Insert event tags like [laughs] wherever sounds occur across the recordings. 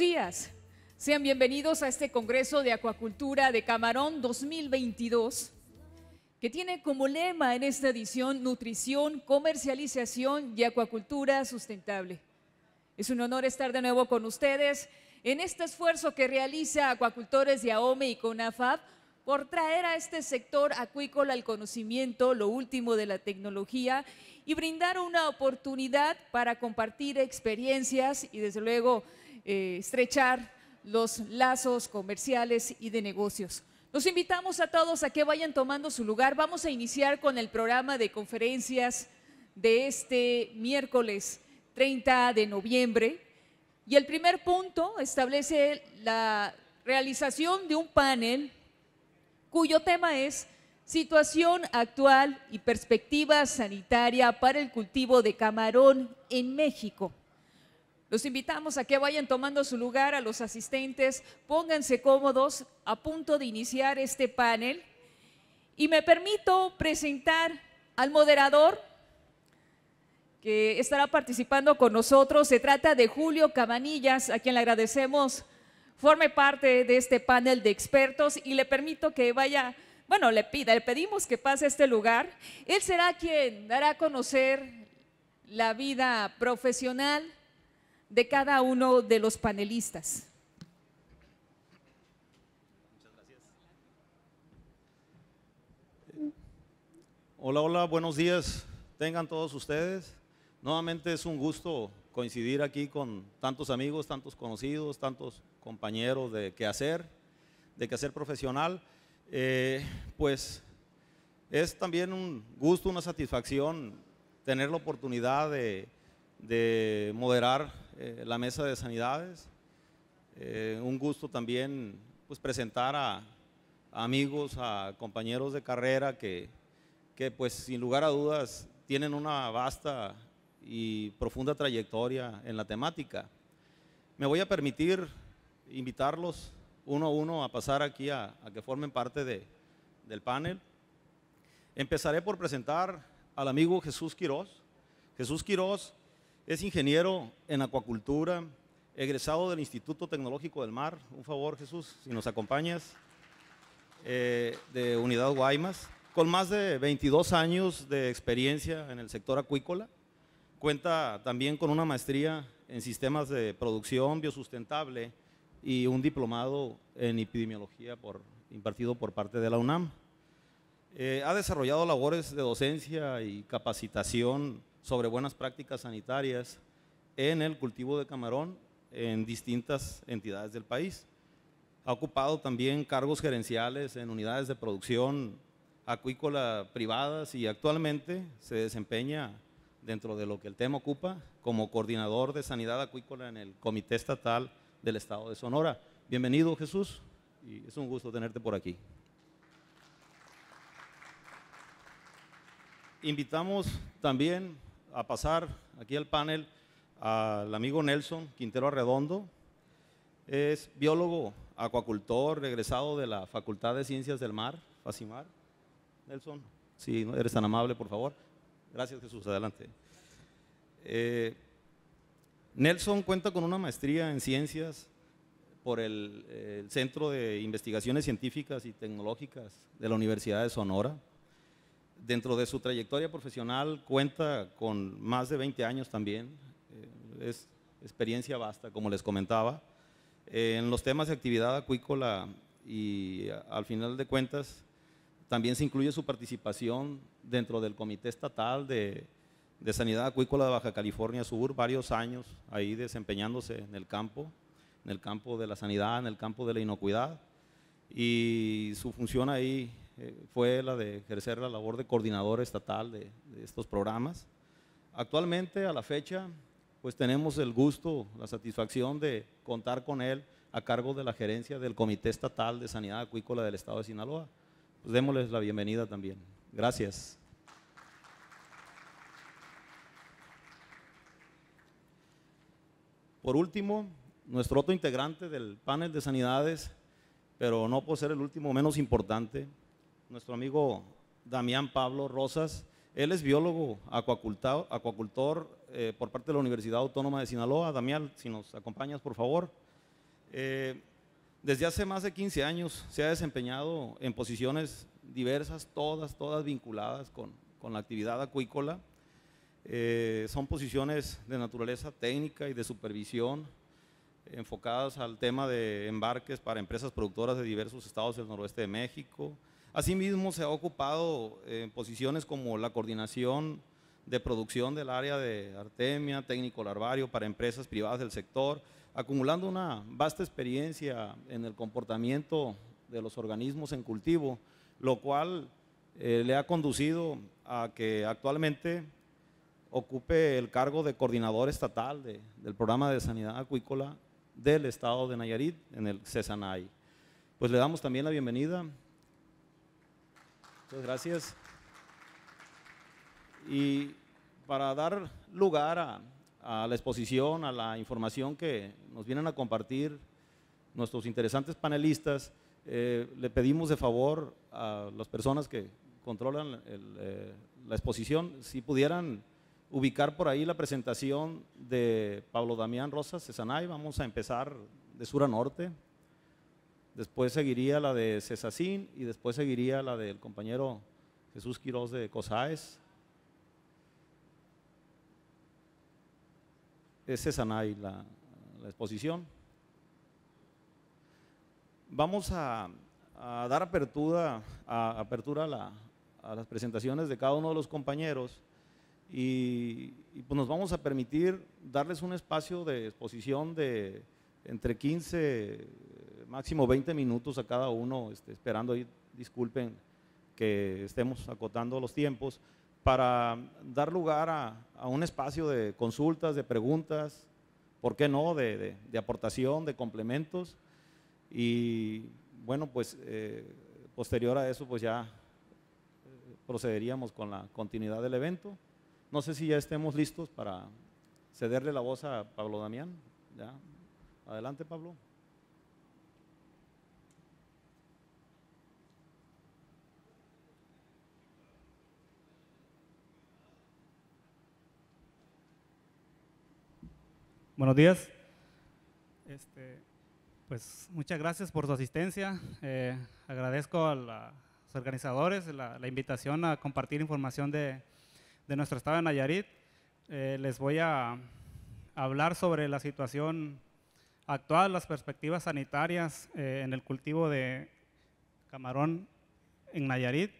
días. Sean bienvenidos a este Congreso de Acuacultura de Camarón 2022, que tiene como lema en esta edición Nutrición, Comercialización y Acuacultura Sustentable. Es un honor estar de nuevo con ustedes en este esfuerzo que realiza Acuacultores de AOME y CONAFAB por traer a este sector acuícola el conocimiento, lo último de la tecnología y brindar una oportunidad para compartir experiencias y desde luego eh, estrechar los lazos comerciales y de negocios. Los invitamos a todos a que vayan tomando su lugar. Vamos a iniciar con el programa de conferencias de este miércoles 30 de noviembre. Y el primer punto establece la realización de un panel cuyo tema es situación actual y perspectiva sanitaria para el cultivo de camarón en México. Los invitamos a que vayan tomando su lugar a los asistentes, pónganse cómodos a punto de iniciar este panel. Y me permito presentar al moderador que estará participando con nosotros. Se trata de Julio Cabanillas, a quien le agradecemos forme parte de este panel de expertos y le permito que vaya, bueno, le pida, le pedimos que pase a este lugar. Él será quien dará a conocer la vida profesional de cada uno de los panelistas. Hola, hola, buenos días. Tengan todos ustedes. Nuevamente es un gusto coincidir aquí con tantos amigos, tantos conocidos, tantos compañeros de quehacer, de quehacer profesional. Eh, pues es también un gusto, una satisfacción tener la oportunidad de moderar eh, la mesa de sanidades. Eh, un gusto también pues, presentar a, amigos, a compañeros de carrera que, que, pues sin lugar a dudas tienen una vasta y profunda trayectoria en la temática. Me voy a permitir invitarlos uno a uno a pasar aquí a, que formen parte de, del panel. Empezaré por presentar al amigo Jesús Quiroz Jesús Quiroz es ingeniero en acuacultura, egresado del Instituto Tecnológico del Mar. Un favor, Jesús, si nos acompañas, eh, de Unidad Guaymas. Con más de 22 años de experiencia en el sector acuícola, cuenta también con una maestría en sistemas de producción biosustentable y un diplomado en epidemiología impartido por parte de la UNAM. Eh, ha desarrollado labores de docencia y capacitación sobre buenas prácticas sanitarias en el cultivo de camarón en distintas entidades del país. Ha ocupado también cargos gerenciales en unidades de producción acuícola privadas y actualmente se desempeña dentro de lo que el tema ocupa como coordinador de sanidad acuícola en el Comité Estatal del Estado de Sonora. Bienvenido Jesús y es un gusto tenerte por aquí. Invitamos también a pasar aquí al panel al amigo Nelson Quintero Arredondo. Es biólogo acuacultor, regresado de la Facultad de Ciencias del Mar, FACIMAR. Nelson, si eres tan amable, por favor. Gracias, Jesús. Adelante. Eh, Nelson cuenta con una maestría en ciencias por el Centro de Investigaciones Científicas y Tecnológicas de la Universidad de Sonora. Dentro de su trayectoria profesional cuenta con más de 20 años también, eh, es experiencia vasta, como les comentaba. Eh, en los temas de actividad acuícola y al final de cuentas también se incluye su participación dentro del Comité Estatal de, de Sanidad Acuícola de Baja California Sur, varios años ahí desempeñándose en el campo, en el campo de la sanidad, en el campo de la inocuidad. Y su función ahí eh, fue la de ejercer la labor de coordinador estatal de, estos programas. Actualmente, a la fecha, pues tenemos el gusto, la satisfacción de contar con él a cargo de la gerencia del Comité Estatal de Sanidad Acuícola del Estado de Sinaloa. Pues démosles la bienvenida también. Gracias. Por último, nuestro otro integrante del panel de sanidades, pero no por ser el último menos importante, nuestro amigo Damián Pablo Rosas. Él es biólogo acuacultor, eh, por parte de la Universidad Autónoma de Sinaloa. Damián, si nos acompañas, por favor. Eh, desde hace más de 15 años se ha desempeñado en posiciones diversas, todas, todas vinculadas con, con la actividad acuícola. Eh, son posiciones de naturaleza técnica y de supervisión enfocadas al tema de embarques para empresas productoras de diversos estados del noroeste de México, Asimismo, se ha ocupado en eh, posiciones como la coordinación de producción del área de Artemia, técnico larvario para empresas privadas del sector, acumulando una vasta experiencia en el comportamiento de los organismos en cultivo, lo cual eh, le ha conducido a que actualmente ocupe el cargo de coordinador estatal del programa de sanidad acuícola del estado de Nayarit en el CESANAI. Pues le damos también la bienvenida Muchas gracias. Y para dar lugar a, la exposición, a la información que nos vienen a compartir nuestros interesantes panelistas, eh, le pedimos de favor a las personas que controlan eh, la exposición, si pudieran ubicar por ahí la presentación de Pablo Damián Rosas Cesanay, vamos a empezar de sur a norte después seguiría la de Cesacín y después seguiría la del compañero Jesús Quiroz de Cosáez. Es Cesanay la, la exposición. Vamos a, dar apertura, a, apertura a, las presentaciones de cada uno de los compañeros y, pues nos vamos a permitir darles un espacio de exposición de entre 15 máximo 20 minutos a cada uno, este, esperando ahí, disculpen que estemos acotando los tiempos, para dar lugar a, un espacio de consultas, de preguntas, ¿por qué no?, de, aportación, de complementos. Y bueno, pues eh, posterior a eso, pues ya eh, procederíamos con la continuidad del evento. No sé si ya estemos listos para cederle la voz a Pablo Damián. ¿Ya? Adelante, Pablo. Buenos días. Este, pues muchas gracias por su asistencia. Eh, agradezco a, los organizadores la, invitación a compartir información de, nuestro estado de Nayarit. Eh, les voy a hablar sobre la situación actual, las perspectivas sanitarias eh, en el cultivo de camarón en Nayarit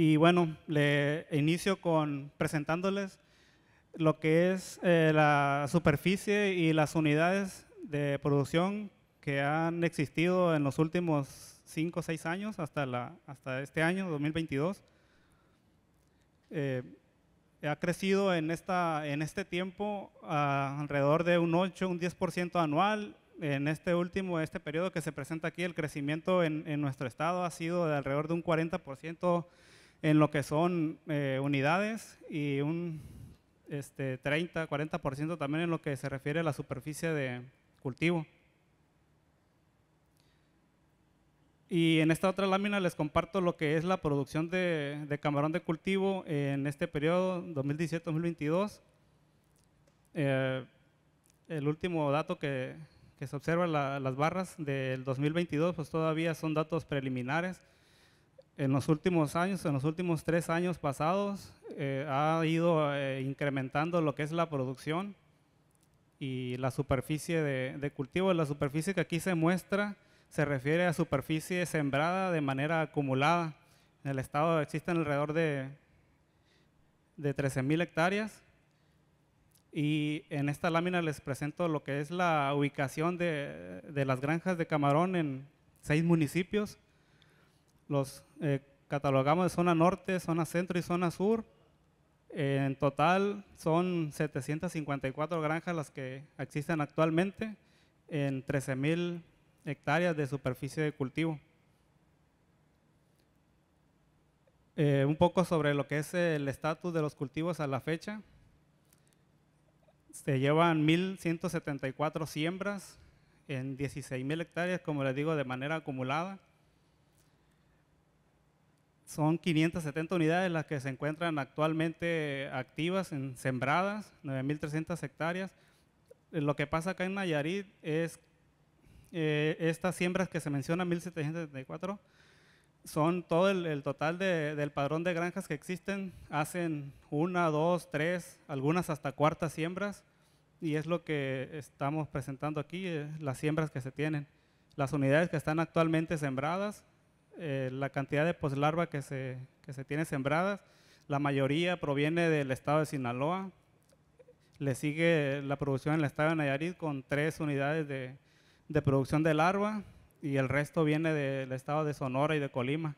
Y bueno, le inicio con presentándoles lo que es eh, la superficie y las unidades de producción que han existido en los últimos 5 o 6 años hasta, la, hasta este año, 2022. Eh, ha crecido en, esta, en este tiempo a alrededor de un 8, un 10% anual. En este último, este periodo que se presenta aquí, el crecimiento en, en nuestro estado ha sido de alrededor de un 40% en lo que son eh, unidades y un este, 30, 40% también en lo que se refiere a la superficie de cultivo. Y en esta otra lámina les comparto lo que es la producción de, de camarón de cultivo en este periodo 2017-2022. Eh, el último dato que, que se observa, las barras del 2022, pues todavía son datos preliminares en los últimos años, en los últimos tres años pasados, eh, ha ido eh, incrementando lo que es la producción y la superficie de, cultivo. La superficie que aquí se muestra se refiere a superficie sembrada de manera acumulada. En el estado existen alrededor de, de 13.000 hectáreas. Y en esta lámina les presento lo que es la ubicación de las granjas de camarón en seis municipios los eh, catalogamos de zona norte, zona centro y zona sur. Eh, en total son 754 granjas las que existen actualmente en 13.000 hectáreas de superficie de cultivo. Eh, un poco sobre lo que es el estatus de los cultivos a la fecha. Se llevan 1.174 siembras en 16.000 hectáreas, como les digo, de manera acumulada. Son 570 unidades las que se encuentran actualmente activas, en sembradas, 9.300 hectáreas. Eh, lo que pasa acá en Nayarit es eh, estas siembras que se mencionan, 1.774, son todo el, total del padrón de granjas que existen. Hacen una, dos, tres, algunas hasta cuartas siembras y es lo que estamos presentando aquí, eh, las siembras que se tienen. Las unidades que están actualmente sembradas eh, la cantidad de poslarva pues, que se, que se tiene sembradas, la mayoría proviene del estado de Sinaloa. Le sigue la producción en el estado de Nayarit con tres unidades de, producción de larva y el resto viene del estado de Sonora y de Colima.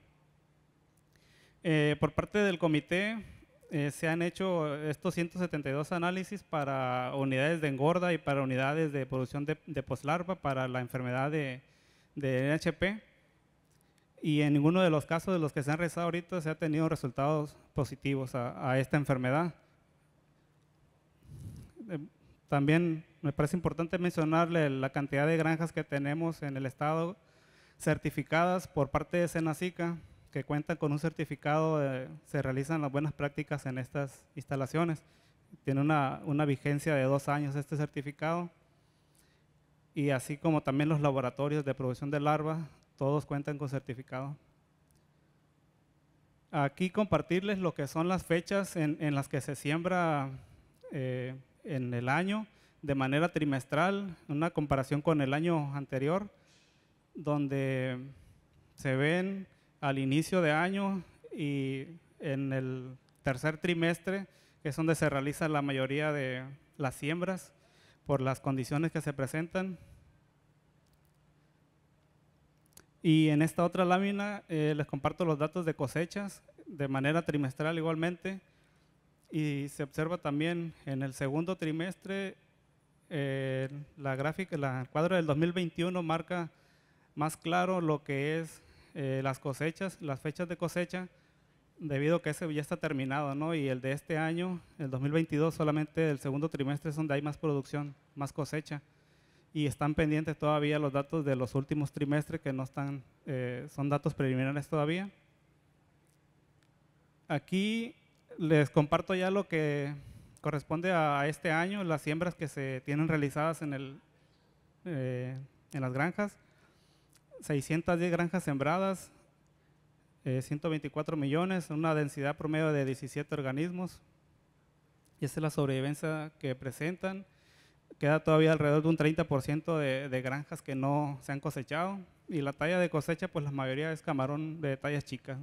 Eh, por parte del comité eh, se han hecho estos 172 análisis para unidades de engorda y para unidades de producción de, de poslarva para la enfermedad de NHP y en ninguno de los casos de los que se han realizado ahorita se ha tenido resultados positivos a, esta enfermedad. Eh, también me parece importante mencionarle la cantidad de granjas que tenemos en el estado certificadas por parte de Senacica, que cuentan con un certificado, de, se realizan las buenas prácticas en estas instalaciones. Tiene una, una vigencia de dos años este certificado y así como también los laboratorios de producción de larvas todos cuentan con certificado. Aquí compartirles lo que son las fechas en, las que se siembra eh, en el año de manera trimestral, una comparación con el año anterior, donde se ven al inicio de año y en el tercer trimestre, que es donde se realiza la mayoría de las siembras por las condiciones que se presentan, Y en esta otra lámina eh, les comparto los datos de cosechas de manera trimestral igualmente. Y se observa también en el segundo trimestre, eh, la gráfica, la, el cuadro del 2021 marca más claro lo que es eh, las cosechas, las fechas de cosecha, debido a que ese ya está terminado, Y el de este año, el 2022, solamente el segundo trimestre es donde hay más producción, más cosecha y están pendientes todavía los datos de los últimos trimestres que no están, eh, son datos preliminares todavía. Aquí les comparto ya lo que corresponde a este año, las siembras que se tienen realizadas en, el, eh, en las granjas. 610 granjas sembradas, 124 eh, millones, una densidad promedio de 17 organismos. Y esta es la sobrevivencia que presentan queda todavía alrededor de un 30% de, de, granjas que no se han cosechado y la talla de cosecha pues la mayoría es camarón de tallas chicas.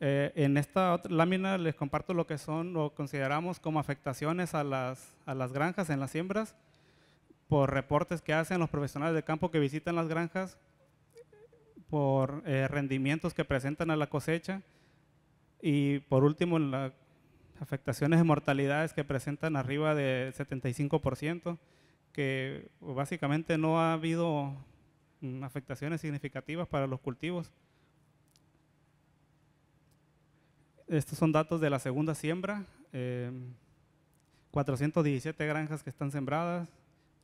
Eh, en esta otra lámina les comparto lo que son, lo consideramos como afectaciones a las, a las granjas en las siembras por reportes que hacen los profesionales de campo que visitan las granjas, por eh, rendimientos que presentan a la cosecha y por último la afectaciones de mortalidades que presentan arriba del 75%, que básicamente no ha habido mm, afectaciones significativas para los cultivos. Estos son datos de la segunda siembra, 417 em, granjas que están sembradas,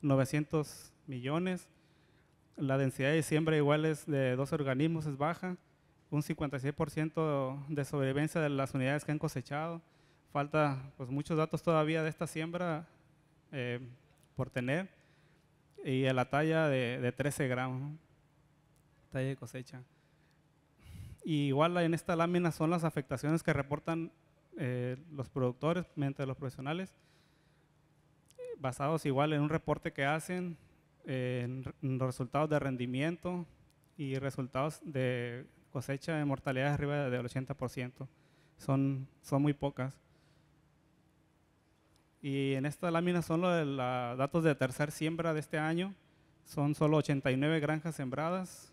900 millones, la densidad de siembra igual es de dos organismos, es baja, un 56% de sobrevivencia de las unidades que han cosechado, Falta pues, muchos datos todavía de esta siembra eh, por tener y a la talla de, 13 gramos, talla de cosecha. igual en esta lámina son las afectaciones que reportan eh, los productores mediante los profesionales, basados igual en un reporte que hacen, en, los resultados de rendimiento y resultados de cosecha de mortalidad arriba del 80%. Son, son muy pocas. Y en esta lámina son los datos de tercer siembra de este año. Son solo 89 granjas sembradas,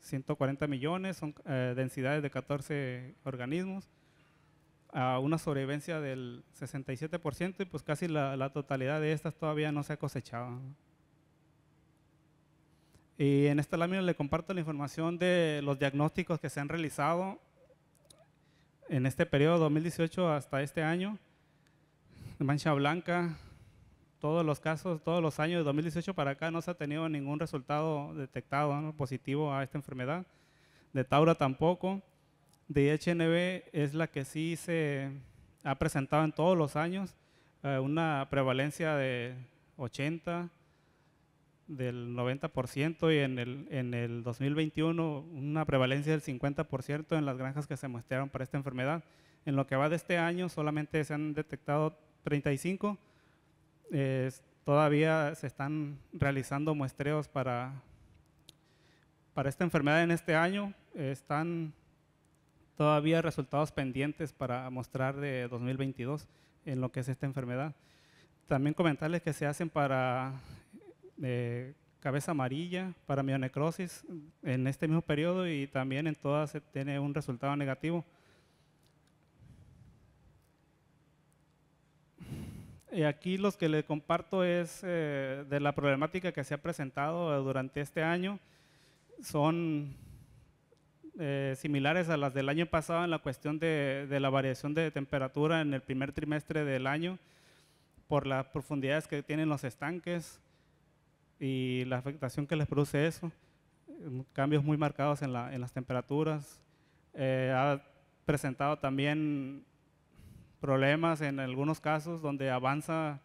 140 millones, son eh, densidades de 14 organismos, a una sobrevivencia del 67% y pues casi la, la, totalidad de estas todavía no se ha cosechado. Y en esta lámina le comparto la información de los diagnósticos que se han realizado en este periodo 2018 hasta este año mancha blanca. Todos los casos, todos los años de 2018 para acá no se ha tenido ningún resultado detectado positivo a esta enfermedad. De Taura tampoco. De HNV es la que sí se ha presentado en todos los años eh, una prevalencia de 80, del 90% y en el, en el 2021 una prevalencia del 50% en las granjas que se muestrearon para esta enfermedad. En lo que va de este año solamente se han detectado 35, eh, todavía se están realizando muestreos para, para esta enfermedad en este año. están todavía resultados pendientes para mostrar de 2022 en lo que es esta enfermedad. También comentarles que se hacen para eh, cabeza amarilla, para mionecrosis en este mismo periodo y también en todas se tiene un resultado negativo. Y eh, aquí los que le comparto es eh, de la problemática que se ha presentado durante este año. Son eh, similares a las del año pasado en la cuestión de, de, la variación de temperatura en el primer trimestre del año por las profundidades que tienen los estanques y la afectación que les produce eso. Cambios muy marcados en, las temperaturas. ha presentado también problemas en algunos casos donde avanza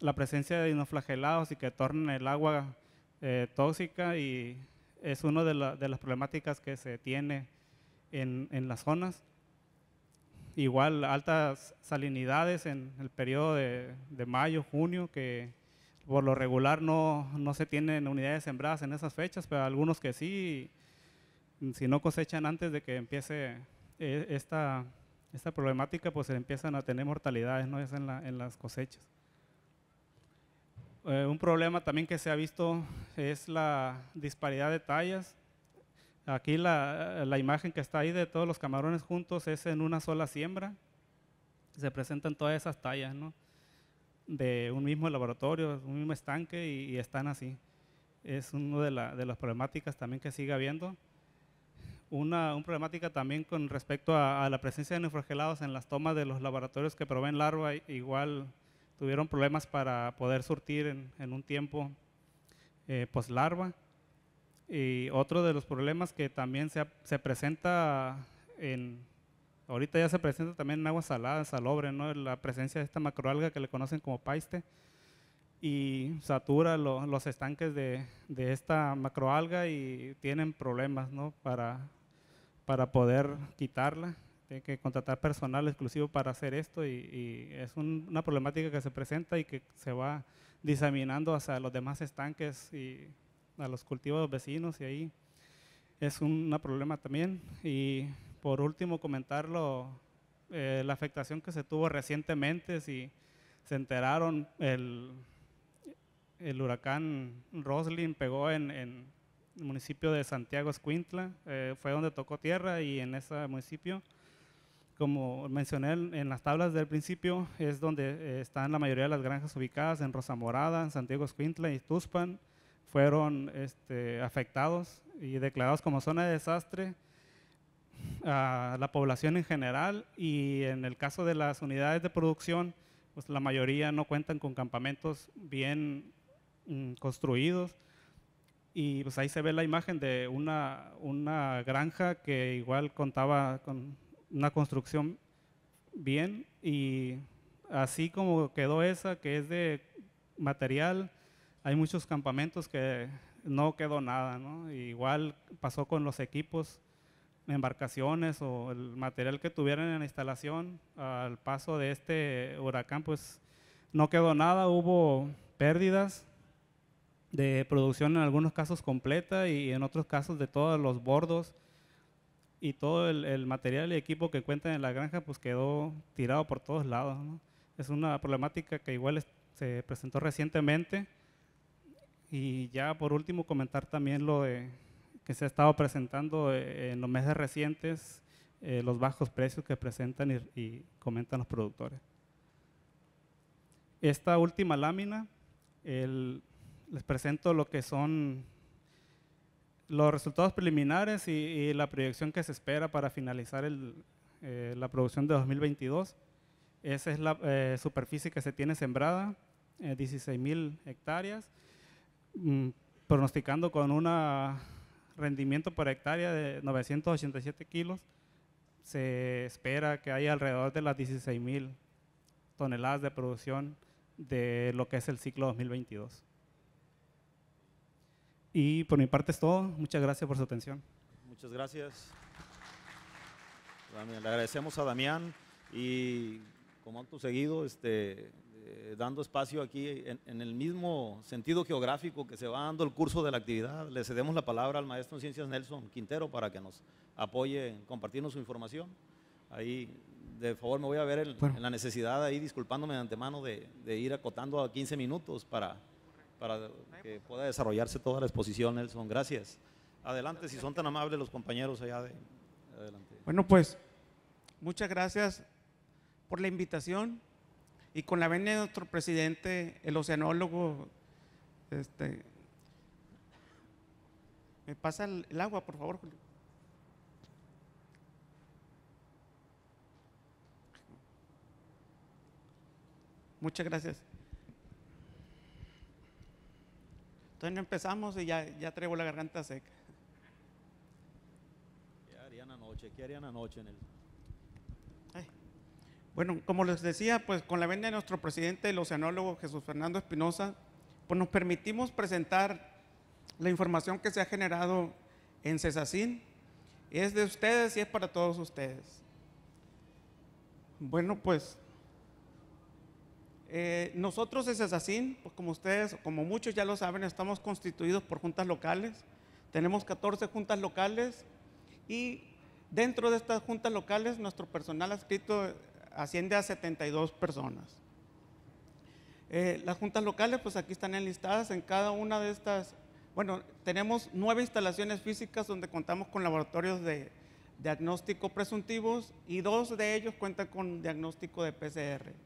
la presencia de dinoflagelados y que torna el agua eh, tóxica y es una de, las problemáticas que se tiene en, las zonas. Igual altas salinidades en el periodo de, de mayo, junio, que por lo regular no, no, se tienen unidades sembradas en esas fechas, pero algunos que sí, si no cosechan antes de que empiece eh, esta esta problemática, pues se empiezan a tener mortalidades ¿no? en, en las cosechas. Eh, un problema también que se ha visto es la disparidad de tallas. Aquí la, imagen que está ahí de todos los camarones juntos es en una sola siembra. Se presentan todas esas tallas ¿no? de un mismo laboratorio, un mismo estanque y, están así. Es una de, de las problemáticas también que sigue habiendo una, problemática también con respecto a, la presencia de nefrogelados en las tomas de los laboratorios que proveen larva, igual tuvieron problemas para poder surtir en, un tiempo eh, post larva Y otro de los problemas que también se, presenta en, ahorita ya se presenta también en agua salada, salobre, ¿no? la presencia de esta macroalga que le conocen como paiste y satura los estanques de, de, esta macroalga y tienen problemas ¿no? para, para poder quitarla. Tiene que contratar personal exclusivo para hacer esto y, es una problemática que se presenta y que se va diseminando hacia los demás estanques y a los cultivos vecinos y ahí es un problema también. Y por último comentarlo, eh, la afectación que se tuvo recientemente, si se enteraron, el, el huracán Roslin pegó en el municipio de Santiago Escuintla, eh, fue donde tocó tierra y en ese municipio, como mencioné en las tablas del principio, es donde eh, están la mayoría de las granjas ubicadas en Rosa Morada, en Santiago Escuintla y Tuspan, fueron este, afectados y declarados como zona de desastre a la población en general y en el caso de las unidades de producción, pues la mayoría no cuentan con campamentos bien mm, construidos y pues ahí se ve la imagen de una, granja que igual contaba con una construcción bien y así como quedó esa que es de material, hay muchos campamentos que no quedó nada, ¿no? Igual pasó con los equipos, embarcaciones o el material que tuvieran en la instalación al paso de este huracán, pues no quedó nada, hubo pérdidas de producción en algunos casos completa y en otros casos de todos los bordos y todo el, material y equipo que cuentan en la granja pues quedó tirado por todos lados. Es una problemática que igual se presentó recientemente y ya por último comentar también lo que se ha estado presentando eh, en los meses recientes eh, los bajos precios que presentan y, comentan los productores. Esta última lámina, el, les presento lo que son los resultados preliminares y, la proyección que se espera para finalizar eh, la producción de 2022. Esa es la eh, superficie que se tiene sembrada, 16.000 eh, hectáreas, mm, pronosticando con un rendimiento por hectárea de 987 kilos. Se espera que haya alrededor de las 16.000 toneladas de producción de lo que es el ciclo 2022. Y por mi parte es todo. Muchas gracias por su atención. Muchas gracias. le agradecemos a Damián y como acto seguido, este, eh, dando espacio aquí en, el mismo sentido geográfico que se va dando el curso de la actividad, le cedemos la palabra al maestro en ciencias Nelson Quintero para que nos apoye en compartirnos su información. Ahí, de favor, me voy a ver en la necesidad ahí, disculpándome de antemano, de, de ir acotando a 15 minutos para para que pueda desarrollarse toda la exposición, Nelson. Gracias. Adelante, si son tan amables los compañeros allá de... Adelante. Bueno, pues muchas gracias por la invitación y con la venia de nuestro presidente, el oceanólogo, este, me pasa el, el agua, por favor, Julio. Muchas gracias. Entonces empezamos y ya, traigo la garganta seca. ¿Qué harían anoche? Bueno, como les decía, pues con la venda de nuestro presidente, el oceanólogo Jesús Fernando Espinosa, pues nos permitimos presentar la información que se ha generado en CESACIN. Es de ustedes y es para todos ustedes. Bueno, pues eh, nosotros es así, pues como ustedes, como muchos ya lo saben, estamos constituidos por juntas locales. Tenemos 14 juntas locales y dentro de estas juntas locales nuestro personal adscrito asciende a 72 personas. Eh, las juntas locales, pues aquí están enlistadas en cada una de estas. Bueno, tenemos nueve instalaciones físicas donde contamos con laboratorios de diagnóstico presuntivos y dos de ellos cuentan con diagnóstico de PCR.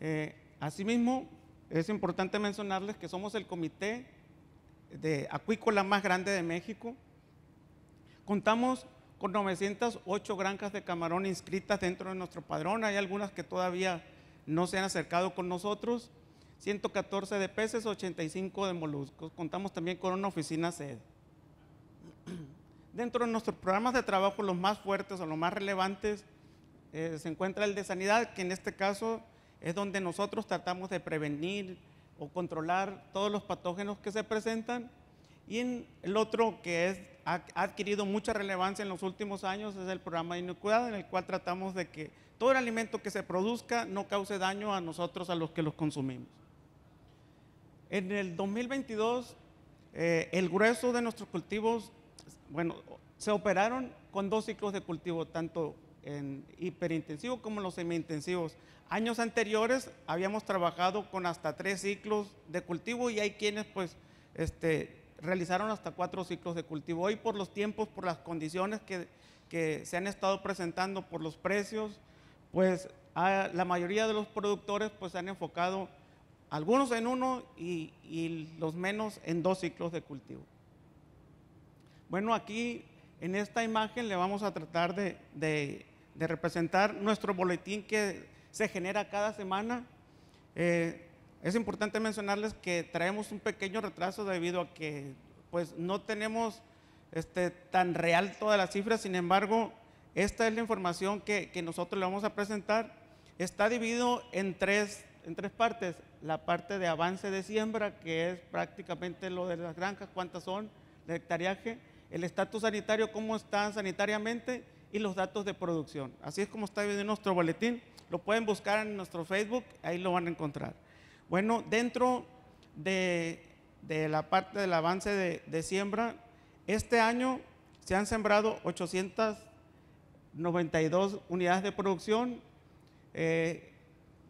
Eh, asimismo, es importante mencionarles que somos el comité de acuícola más grande de México. Contamos con 908 granjas de camarón inscritas dentro de nuestro padrón. Hay algunas que todavía no se han acercado con nosotros. 114 de peces, 85 de moluscos. Contamos también con una oficina sede. Dentro de nuestros programas de trabajo, los más fuertes o los más relevantes, eh, se encuentra el de sanidad, que en este caso es donde nosotros tratamos de prevenir o controlar todos los patógenos que se presentan. Y en el otro que es, ha, adquirido mucha relevancia en los últimos años es el programa de inocuidad, en el cual tratamos de que todo el alimento que se produzca no cause daño a nosotros, a los que los consumimos. En el 2022, eh, el grueso de nuestros cultivos, bueno, se operaron con dos ciclos de cultivo, tanto en hiperintensivo como los semi-intensivos. Años anteriores habíamos trabajado con hasta tres ciclos de cultivo y hay quienes pues este, realizaron hasta cuatro ciclos de cultivo. Hoy por los tiempos, por las condiciones que, se han estado presentando, por los precios, pues la mayoría de los productores pues se han enfocado algunos en uno y, los menos en dos ciclos de cultivo. Bueno, aquí en esta imagen le vamos a tratar de de representar nuestro boletín que se genera cada semana. Eh, es importante mencionarles que traemos un pequeño retraso debido a que pues no tenemos este, tan real todas las cifras, sin embargo, esta es la información que, que nosotros le vamos a presentar. Está dividido en tres, en tres partes. La parte de avance de siembra, que es prácticamente lo de las granjas, cuántas son, de hectareaje, el estatus sanitario, cómo están sanitariamente, y los datos de producción. Así es como está viendo nuestro boletín. Lo pueden buscar en nuestro Facebook, ahí lo van a encontrar. Bueno, dentro de, la parte del avance de, siembra, este año se han sembrado 892 unidades de producción eh,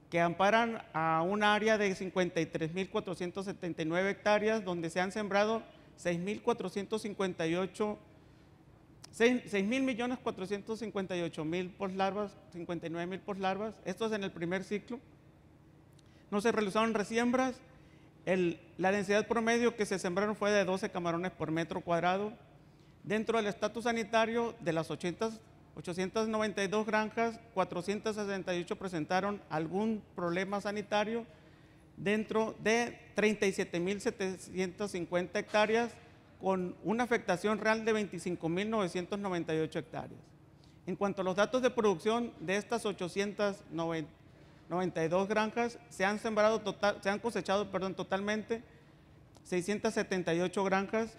que amparan a un área de 53.479 hectáreas donde se han sembrado 6.458 6 mil millones 458 mil poslarvas, 59 mil en el primer ciclo. No se realizaron resiembras. El, la densidad promedio que se sembraron fue de 12 camarones por metro cuadrado. Dentro del estatus sanitario, de las 80, 892 granjas, 468 presentaron algún problema sanitario dentro de 37.750 hectáreas con una afectación real de 25.998 hectáreas. En cuanto a los datos de producción de estas 892 granjas, se han, sembrado total, se han cosechado perdón, totalmente 678 granjas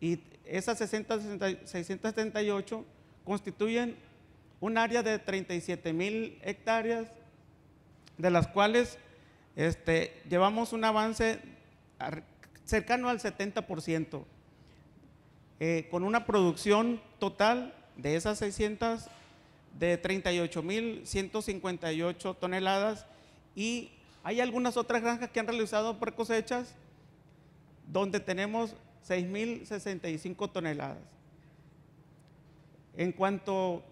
y esas 678 constituyen un área de 37,000 hectáreas, de las cuales este, llevamos un avance cercano al 70%. Eh, con una producción total de esas 600 de 38.158 toneladas y hay algunas otras granjas que han realizado precosechas cosechas donde tenemos 6.065 toneladas. En cuanto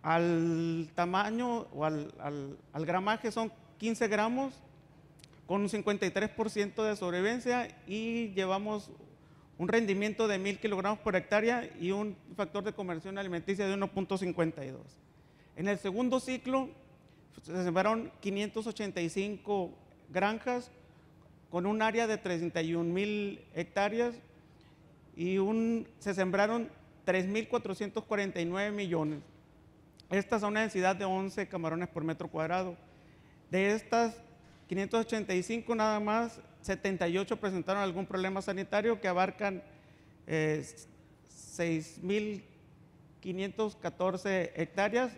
al tamaño o al, al gramaje son 15 gramos con un 53% de sobrevivencia y llevamos un rendimiento de 1000 kilogramos por hectárea y un factor de conversión alimenticia de 1.52. En el segundo ciclo pues, se sembraron 585 granjas con un área de 31,000 mil hectáreas y un, se sembraron 3.449 millones. Estas es una densidad de 11 camarones por metro cuadrado. De estas 585 nada más 78 presentaron algún problema sanitario que abarcan 6.514 eh, hectáreas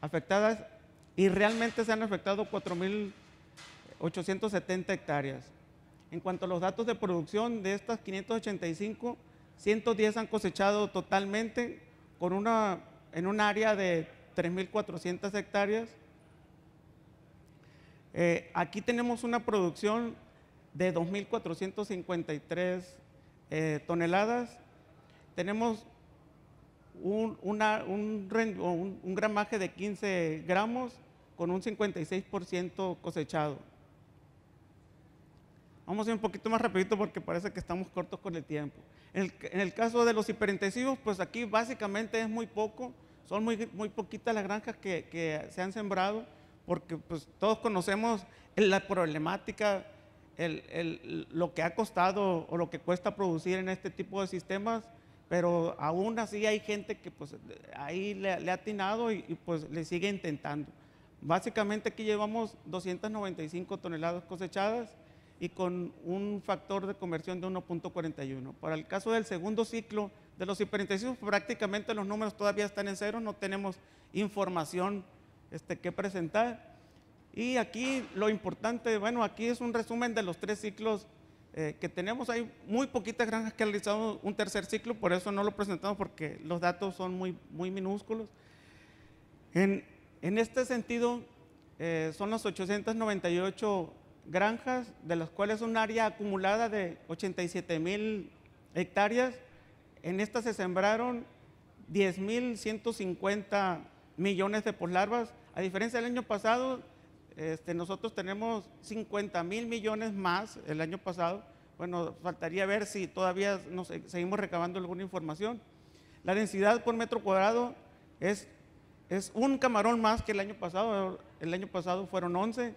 afectadas y realmente se han afectado 4.870 hectáreas. En cuanto a los datos de producción, de estas 585, 110 han cosechado totalmente con una, en un área de 3.400 hectáreas. Eh, aquí tenemos una producción de 2.453 eh, toneladas, tenemos un, una, un, un, gramaje de 15 gramos con un 56% cosechado. Vamos a ir un poquito más rapidito porque parece que estamos cortos con el tiempo. En el, caso de los hiperintensivos, pues aquí básicamente es muy poco, son muy, muy poquitas las granjas que, se han sembrado porque pues, todos conocemos la problemática el, lo que ha costado o lo que cuesta producir en este tipo de sistemas, pero aún así hay gente que pues ahí le, ha atinado y, pues le sigue intentando. Básicamente aquí llevamos 295 toneladas cosechadas y con un factor de conversión de 1.41. Para el caso del segundo ciclo de los hiperintensivos, prácticamente los números todavía están en cero, no tenemos información este, que presentar y aquí lo importante, bueno, aquí es un resumen de los tres ciclos eh, que tenemos. Hay muy poquitas granjas que han realizado un tercer ciclo, por eso no lo presentamos porque los datos son muy, muy minúsculos. En, en este sentido, eh, son las 898 granjas, de las cuales un área acumulada de 87 mil hectáreas. En estas se sembraron 10.150 millones de poslarvas. A diferencia del año pasado, este, nosotros tenemos 50 mil millones más el año pasado. Bueno, faltaría ver si todavía nos seguimos recabando alguna información. La densidad por metro cuadrado es, es un camarón más que el año pasado. El año pasado fueron 11.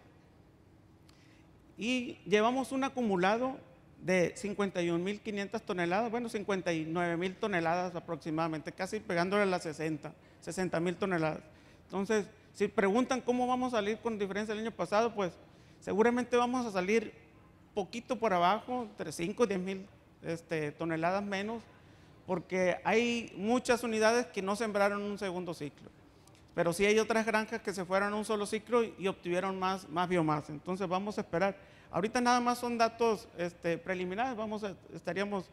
Y llevamos un acumulado de 51.500 toneladas, bueno, 59 mil toneladas aproximadamente, casi pegándole a las 60, mil toneladas. Entonces, si preguntan cómo vamos a salir con diferencia del año pasado, pues seguramente vamos a salir poquito por abajo, entre 5 y 10 mil este, toneladas menos, porque hay muchas unidades que no sembraron un segundo ciclo. Pero sí hay otras granjas que se fueron a un solo ciclo y obtuvieron más, biomasa. Entonces vamos a esperar. Ahorita nada más son datos este, preliminares, vamos estaríamos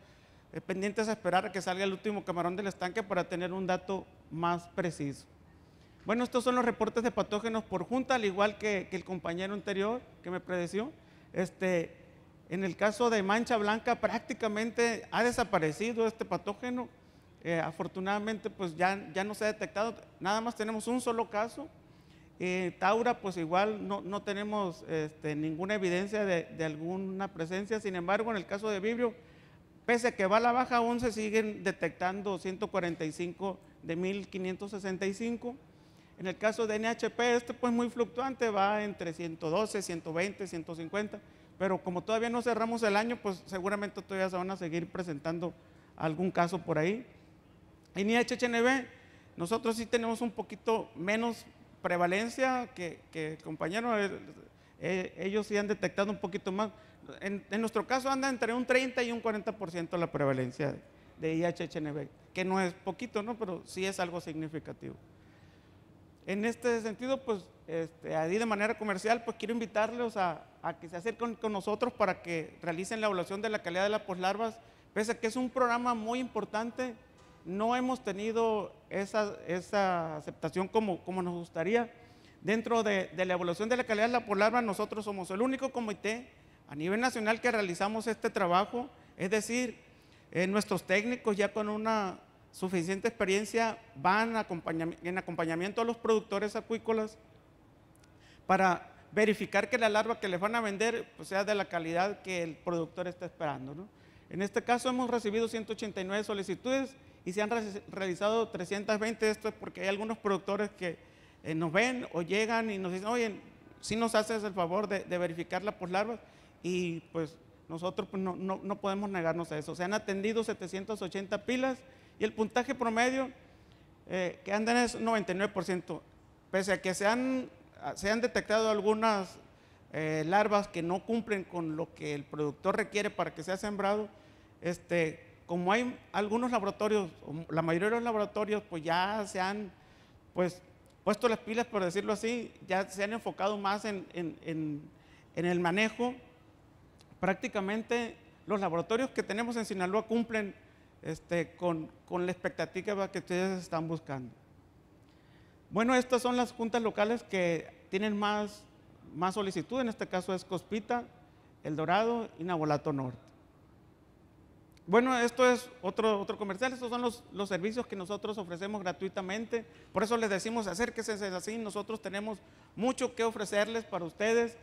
eh, pendientes a esperar a que salga el último camarón del estanque para tener un dato más preciso. Bueno, estos son los reportes de patógenos por junta, al igual que, el compañero anterior que me predeció. Este, en el caso de mancha blanca prácticamente ha desaparecido este patógeno. Eh, afortunadamente pues ya, ya no se ha detectado, nada más tenemos un solo caso. Eh, taura pues igual no, no tenemos este, ninguna evidencia de, alguna presencia, sin embargo en el caso de Vibrio, pese a que va a la baja aún se siguen detectando 145 de 1565. En el caso de NHP, este pues muy fluctuante, va entre 112, 120, 150, pero como todavía no cerramos el año, pues seguramente todavía se van a seguir presentando algún caso por ahí. En IHHNB, nosotros sí tenemos un poquito menos prevalencia que, el compañero, eh, eh, ellos sí han detectado un poquito más. En, nuestro caso anda entre un 30 y un 40% la prevalencia de, de que no es poquito, ¿no? pero sí es algo significativo. En este sentido, pues, este, ahí de manera comercial, pues quiero invitarlos a, que se acerquen con nosotros para que realicen la evaluación de la calidad de las poslarvas. Pese a que es un programa muy importante, no hemos tenido esa, esa aceptación como, nos gustaría. Dentro de, la evaluación de la calidad de las poslarvas, nosotros somos el único comité a nivel nacional que realizamos este trabajo, es decir, eh, nuestros técnicos ya con una suficiente experiencia van en acompañamiento a los productores acuícolas para verificar que la larva que les van a vender pues, sea de la calidad que el productor está esperando. ¿no? En este caso hemos recibido 189 solicitudes y se han realizado 320. Esto es porque hay algunos productores que eh, nos ven o llegan y nos dicen, oye, si nos haces el favor de, de verificar la poslarva y pues nosotros pues, no, no, no podemos negarnos a eso. Se han atendido 780 pilas y el puntaje promedio eh, que andan es 99%, pese a que se han, se han detectado algunas eh, larvas que no cumplen con lo que el productor requiere para que sea sembrado, este, como hay algunos laboratorios, la mayoría de los laboratorios pues ya se han pues, puesto las pilas, por decirlo así, ya se han enfocado más en, en, en el manejo. Prácticamente los laboratorios que tenemos en Sinaloa cumplen este, con, la expectativa que ustedes están buscando. Bueno, estas son las juntas locales que tienen más, solicitud, en este caso es Cospita, El Dorado y Nabolato Norte. Bueno, esto es otro, otro comercial, estos son los, servicios que nosotros ofrecemos gratuitamente, por eso les decimos acérquense así, nosotros tenemos mucho que ofrecerles para ustedes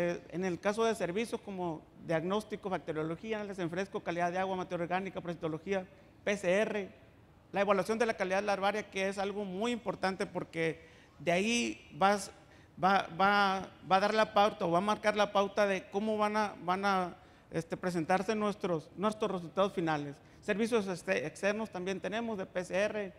eh, en el caso de servicios como diagnóstico, bacteriología, en fresco, calidad de agua, materia orgánica, parasitología, PCR, la evaluación de la calidad larvaria, que es algo muy importante porque de ahí vas, va, a dar la pauta o va a marcar la pauta de cómo van a, van a este, presentarse nuestros, nuestros resultados finales. Servicios externos también tenemos de PCR,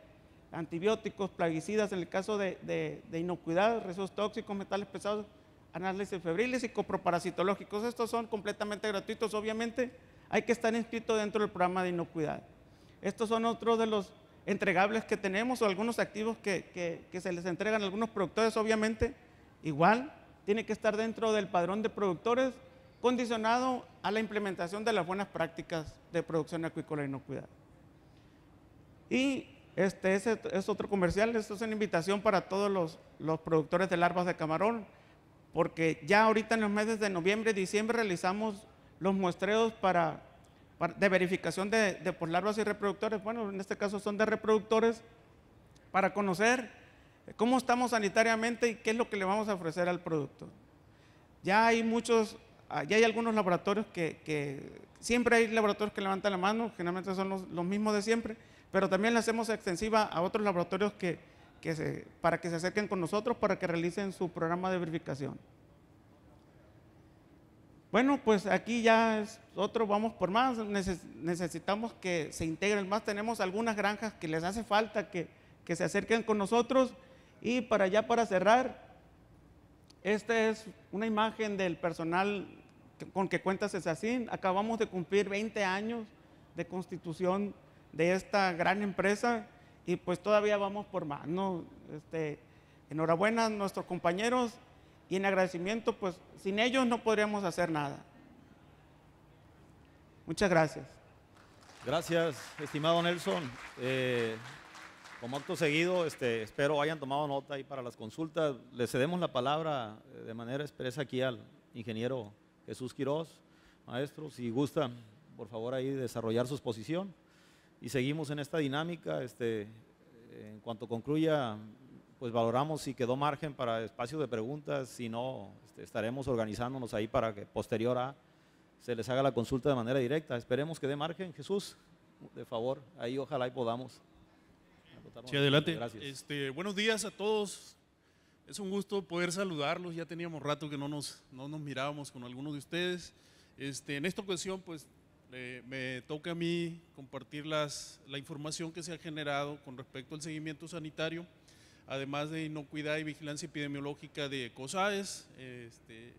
antibióticos, plaguicidas, en el caso de inocuidad, residuos tóxicos, metales pesados, análisis febriles y coproparasitológicos. Estos son completamente gratuitos, obviamente. Hay que estar inscrito dentro del programa de inocuidad. Estos son otros de los entregables que tenemos o algunos activos que, se les entregan a algunos productores, obviamente. Igual, tiene que estar dentro del padrón de productores condicionado a la implementación de las buenas prácticas de producción acuícola inocuidad. Y este, es otro comercial, esto es una invitación para todos los productores de larvas de camarón porque ya ahorita en los meses de noviembre y diciembre realizamos los muestreos para, de verificación de, de y reproductores, bueno, en este caso son de reproductores, para conocer cómo estamos sanitariamente y qué es lo que le vamos a ofrecer al producto. Ya hay muchos, ah, ya hay algunos laboratorios que, siempre hay laboratorios que levantan la mano, generalmente son los, los mismos de siempre, pero también le hacemos extensiva a otros laboratorios que, para que se acerquen con nosotros, para que realicen su programa de verificación. Bueno, pues aquí ya es otro, vamos por más, necesitamos que se integren más, tenemos algunas granjas que les hace falta que, que se acerquen con nosotros y para ya para cerrar, esta es una imagen del personal con que cuenta CESACIN, acabamos de cumplir 20 años de constitución de esta gran empresa y pues todavía vamos por más, este, enhorabuena a nuestros compañeros y en agradecimiento, pues sin ellos no podríamos hacer nada. Muchas gracias. Gracias, estimado Nelson. Eh, como acto seguido, este, espero hayan tomado nota ahí para las consultas le cedemos la palabra eh, de manera expresa aquí al ingeniero Jesús Quiroz. Maestro, si gusta, por favor, ahí desarrollar su exposición y seguimos en esta dinámica. Este, en cuanto concluya, pues valoramos si quedó margen para espacio de preguntas, si no, este, estaremos organizándonos ahí para que posterior a se les haga la consulta de manera directa. Esperemos que dé margen, Jesús, de favor, ahí ojalá y podamos. Sí, adelante. Este, buenos días a todos. Es un gusto poder saludarlos. Ya teníamos rato que no nos, no nos mirábamos con algunos de ustedes. Este, en esta ocasión, pues me toca a mí compartir las, la información que se ha generado con respecto al seguimiento sanitario, además de inocuidad y vigilancia epidemiológica de COSAES, este,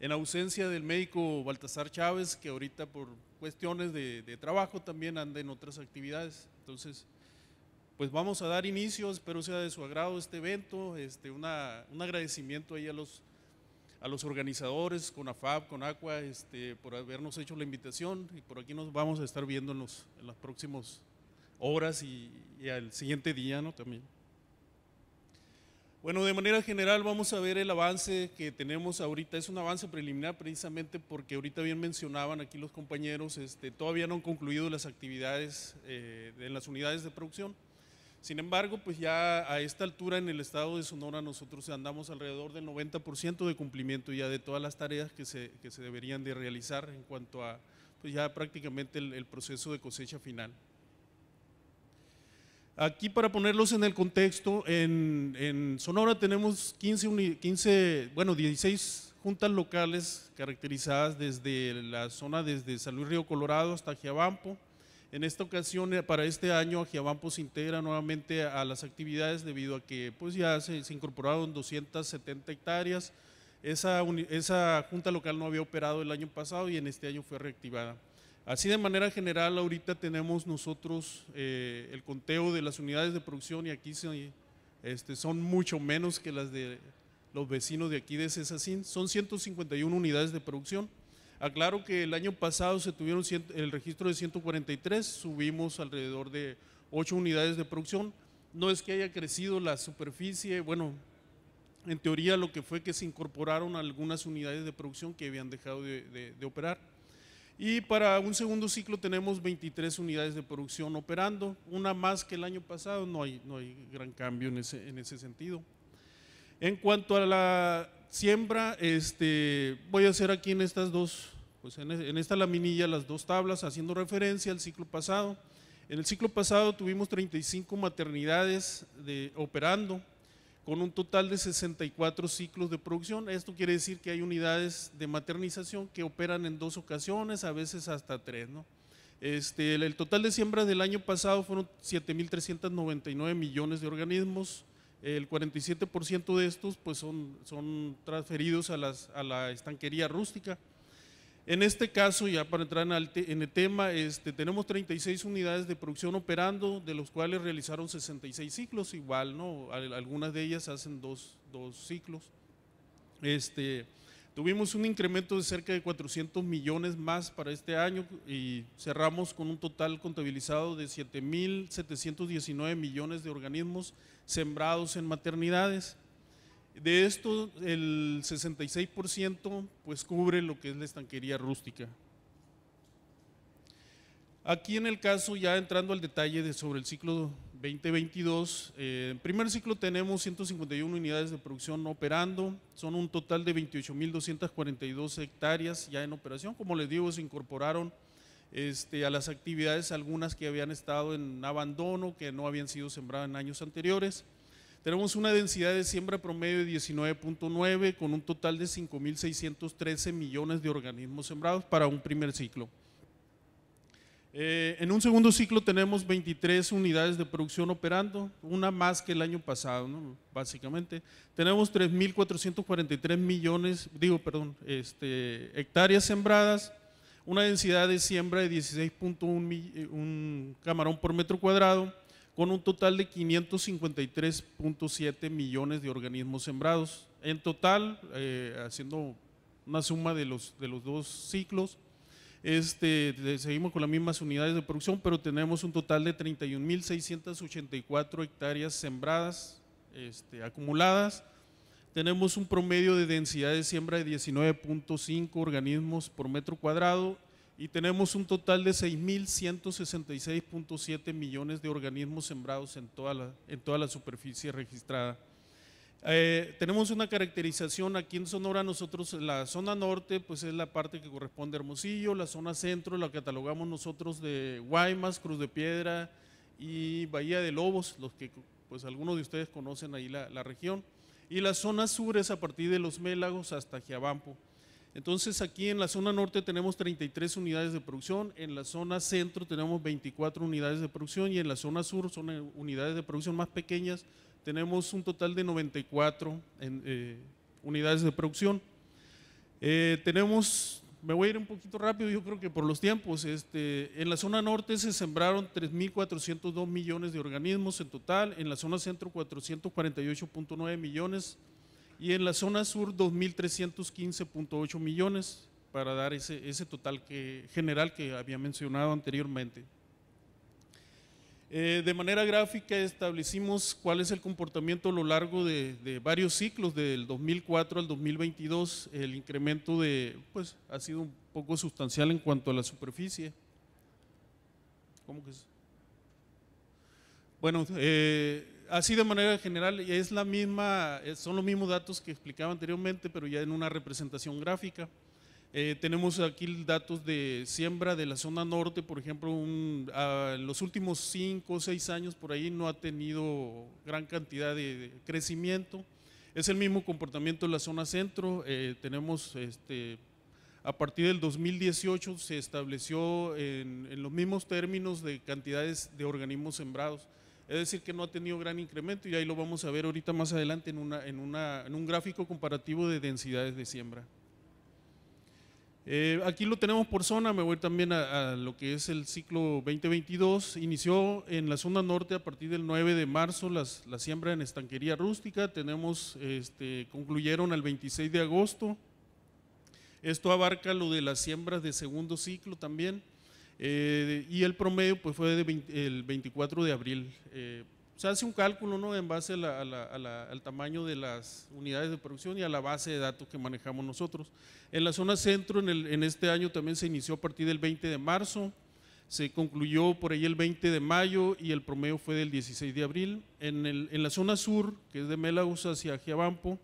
en ausencia del médico Baltasar Chávez, que ahorita por cuestiones de, trabajo también anda en otras actividades. Entonces, pues vamos a dar inicio, espero sea de su agrado este evento, este, un agradecimiento ahí a los a los organizadores, con AFAB, con Aqua, este, por habernos hecho la invitación y por aquí nos vamos a estar viendo en, los, las próximas horas y, al siguiente día ¿no? también. Bueno, de manera general vamos a ver el avance que tenemos ahorita. Es un avance preliminar precisamente porque ahorita bien mencionaban aquí los compañeros, este, todavía no han concluido las actividades en eh, las unidades de producción. Sin embargo, pues ya a esta altura en el estado de Sonora nosotros andamos alrededor del 90% de cumplimiento ya de todas las tareas que se, deberían de realizar en cuanto a pues ya prácticamente el, proceso de cosecha final. Aquí para ponerlos en el contexto, en, Sonora tenemos 15, 15, bueno, 16 juntas locales caracterizadas desde la zona desde San Luis Río Colorado hasta Giabampo, en esta ocasión, eh, para este año, pues, se integra nuevamente a las actividades debido a que pues, ya se, incorporaron 270 hectáreas. Esa, junta local no había operado el año pasado y en este año fue reactivada. Así de manera general, ahorita tenemos nosotros eh, el conteo de las unidades de producción y aquí este, son mucho menos que las de los vecinos de aquí de Cesacín. Son 151 unidades de producción. Aclaro que el año pasado se tuvieron el registro de 143, subimos alrededor de 8 unidades de producción. No es que haya crecido la superficie, bueno, en teoría lo que fue que se incorporaron algunas unidades de producción que habían dejado de, de operar. Y para un segundo ciclo tenemos 23 unidades de producción operando, una más que el año pasado, no hay, no hay gran cambio en ese, en ese sentido. En cuanto a la siembra, este, voy a hacer aquí en estas dos, pues en, esta laminilla las dos tablas, haciendo referencia al ciclo pasado. En el ciclo pasado tuvimos 35 maternidades de, operando, con un total de 64 ciclos de producción. Esto quiere decir que hay unidades de maternización que operan en dos ocasiones, a veces hasta tres. ¿no? Este, el total de siembras del año pasado fueron 7.399 millones de organismos, el 47% de estos pues, son, son transferidos a, las, a la estanquería rústica. En este caso, ya para entrar en el, tema, este, tenemos 36 unidades de producción operando, de los cuales realizaron 66 ciclos, igual, ¿no? Algunas de ellas hacen dos, dos ciclos. Este, Tuvimos un incremento de cerca de 400 millones más para este año y cerramos con un total contabilizado de 7.719 millones de organismos sembrados en maternidades. De esto, el 66% pues cubre lo que es la estanquería rústica. Aquí en el caso, ya entrando al detalle de sobre el ciclo 2022. Eh, en primer ciclo tenemos 151 unidades de producción operando, son un total de 28.242 hectáreas ya en operación. Como les digo, se incorporaron este, a las actividades algunas que habían estado en abandono, que no habían sido sembradas en años anteriores. Tenemos una densidad de siembra promedio de 19.9 con un total de 5.613 millones de organismos sembrados para un primer ciclo. Eh, en un segundo ciclo tenemos 23 unidades de producción operando, una más que el año pasado, básicamente. Tenemos 3.443 millones, digo, perdón, este, hectáreas sembradas, una densidad de siembra de 16.1 eh, camarón por metro cuadrado, con un total de 553.7 millones de organismos sembrados. En total, eh, haciendo una suma de los, de los dos ciclos, este, seguimos con las mismas unidades de producción, pero tenemos un total de 31.684 hectáreas sembradas, este, acumuladas. Tenemos un promedio de densidad de siembra de 19.5 organismos por metro cuadrado y tenemos un total de 6.166.7 millones de organismos sembrados en toda, en toda la superficie registrada. Eh, tenemos una caracterización aquí en Sonora, nosotros la zona norte, pues es la parte que corresponde a Hermosillo, la zona centro la catalogamos nosotros de Guaymas, Cruz de Piedra y Bahía de Lobos, los que pues algunos de ustedes conocen ahí la, la región. Y la zona sur es a partir de los Mélagos hasta Giabampo. Entonces aquí en la zona norte tenemos 33 unidades de producción, en la zona centro tenemos 24 unidades de producción y en la zona sur son unidades de producción más pequeñas, tenemos un total de 94 en, eh, unidades de producción. Eh, tenemos, me voy a ir un poquito rápido, yo creo que por los tiempos, este, en la zona norte se sembraron 3.402 millones de organismos en total, en la zona centro 448.9 millones y en la zona sur 2.315.8 millones para dar ese, ese total que, general que había mencionado anteriormente. Eh, de manera gráfica establecimos cuál es el comportamiento a lo largo de, varios ciclos, del 2004 al 2022, el incremento de, pues, ha sido un poco sustancial en cuanto a la superficie. ¿Cómo Bueno, eh, así de manera general es la misma, eh, son los mismos datos que explicaba anteriormente, pero ya en una representación gráfica. Eh, tenemos aquí datos de siembra de la zona norte, por ejemplo, en los últimos 5 o 6 años por ahí no ha tenido gran cantidad de crecimiento. Es el mismo comportamiento en la zona centro. Eh, tenemos, este, a partir del 2018 se estableció en, los mismos términos de cantidades de organismos sembrados. Es decir, que no ha tenido gran incremento y ahí lo vamos a ver ahorita más adelante en un gráfico comparativo de densidades de siembra. Eh, aquí lo tenemos por zona, me voy también a, lo que es el ciclo 2022. Inició en la zona norte a partir del 9 de marzo las, la siembra en estanquería rústica, tenemos, este, concluyeron el 26 de agosto. Esto abarca lo de las siembras de segundo ciclo también. Eh, y el promedio pues, fue el 24 de abril eh, se hace un cálculo ¿no? en base al tamaño de las unidades de producción y a la base de datos que manejamos nosotros. En la zona centro, en, este año también se inició a partir del 20 de marzo, se concluyó por ahí el 20 de mayo y el promedio fue del 16 de abril. En, la zona sur, que es de Mélagos hacia Giabampo,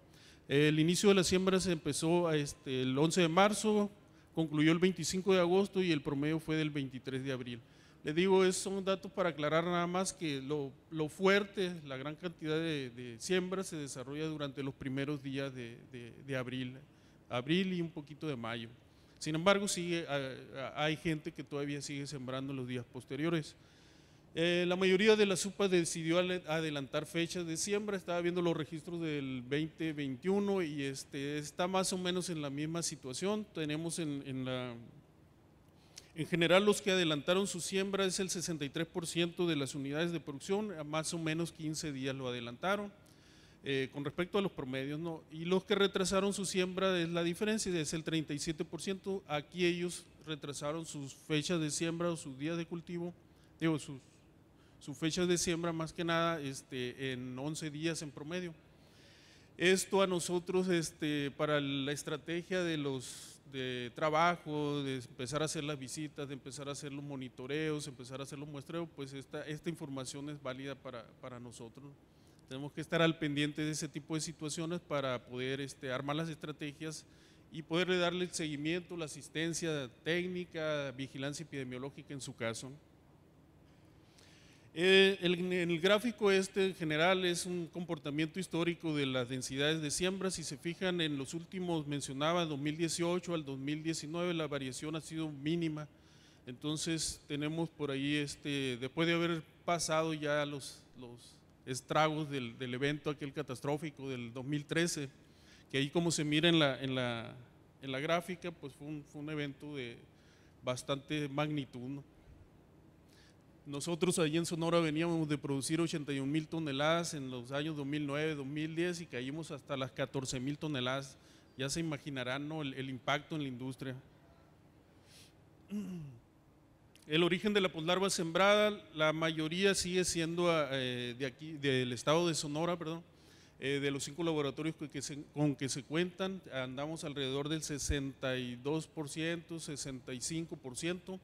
el inicio de la siembra se empezó este, el 11 de marzo, concluyó el 25 de agosto y el promedio fue del 23 de abril. Le digo, es son datos para aclarar nada más que lo, fuerte, la gran cantidad de, siembra se desarrolla durante los primeros días de, abril, abril y un poquito de mayo. Sin embargo, sigue, hay gente que todavía sigue sembrando los días posteriores. Eh, la mayoría de las SUPA decidió adelantar fechas de siembra, estaba viendo los registros del 2021 y este, está más o menos en la misma situación. Tenemos en la en general, los que adelantaron su siembra es el 63% de las unidades de producción, más o menos 15 días lo adelantaron. Eh, con respecto a los promedios, ¿no? Y los que retrasaron su siembra es la diferencia, es el 37%. Aquí ellos retrasaron sus fechas de siembra o sus días de cultivo, digo, sus, fechas de siembra más que nada este, en 11 días en promedio. Esto a nosotros, este, para la estrategia de los de trabajo, de empezar a hacer las visitas, de empezar a hacer los monitoreos, empezar a hacer los muestreos, pues esta, esta información es válida para, para nosotros. Tenemos que estar al pendiente de ese tipo de situaciones para poder este, armar las estrategias y poderle darle el seguimiento, la asistencia técnica, vigilancia epidemiológica en su caso. Eh, el, gráfico este en general es un comportamiento histórico de las densidades de siembra. Si se fijan en los últimos, mencionaba 2018 al 2019, la variación ha sido mínima. Entonces tenemos por ahí, este, después de haber pasado ya los, los estragos del, del, evento aquel catastrófico del 2013, que ahí como se mira en la, en la, en la gráfica, pues fue un, fue un evento de bastante magnitud. Nosotros allí en Sonora veníamos de producir 81 mil toneladas en los años 2009, 2010 y caímos hasta las 14 mil toneladas. Ya se imaginarán el, impacto en la industria. [clears throat] El origen de la poslarva sembrada, la mayoría sigue siendo ah, eh, de aquí, del estado de Sonora, perdón. Eh, de los cinco laboratorios con que se cuentan, andamos alrededor del 62%, 65%.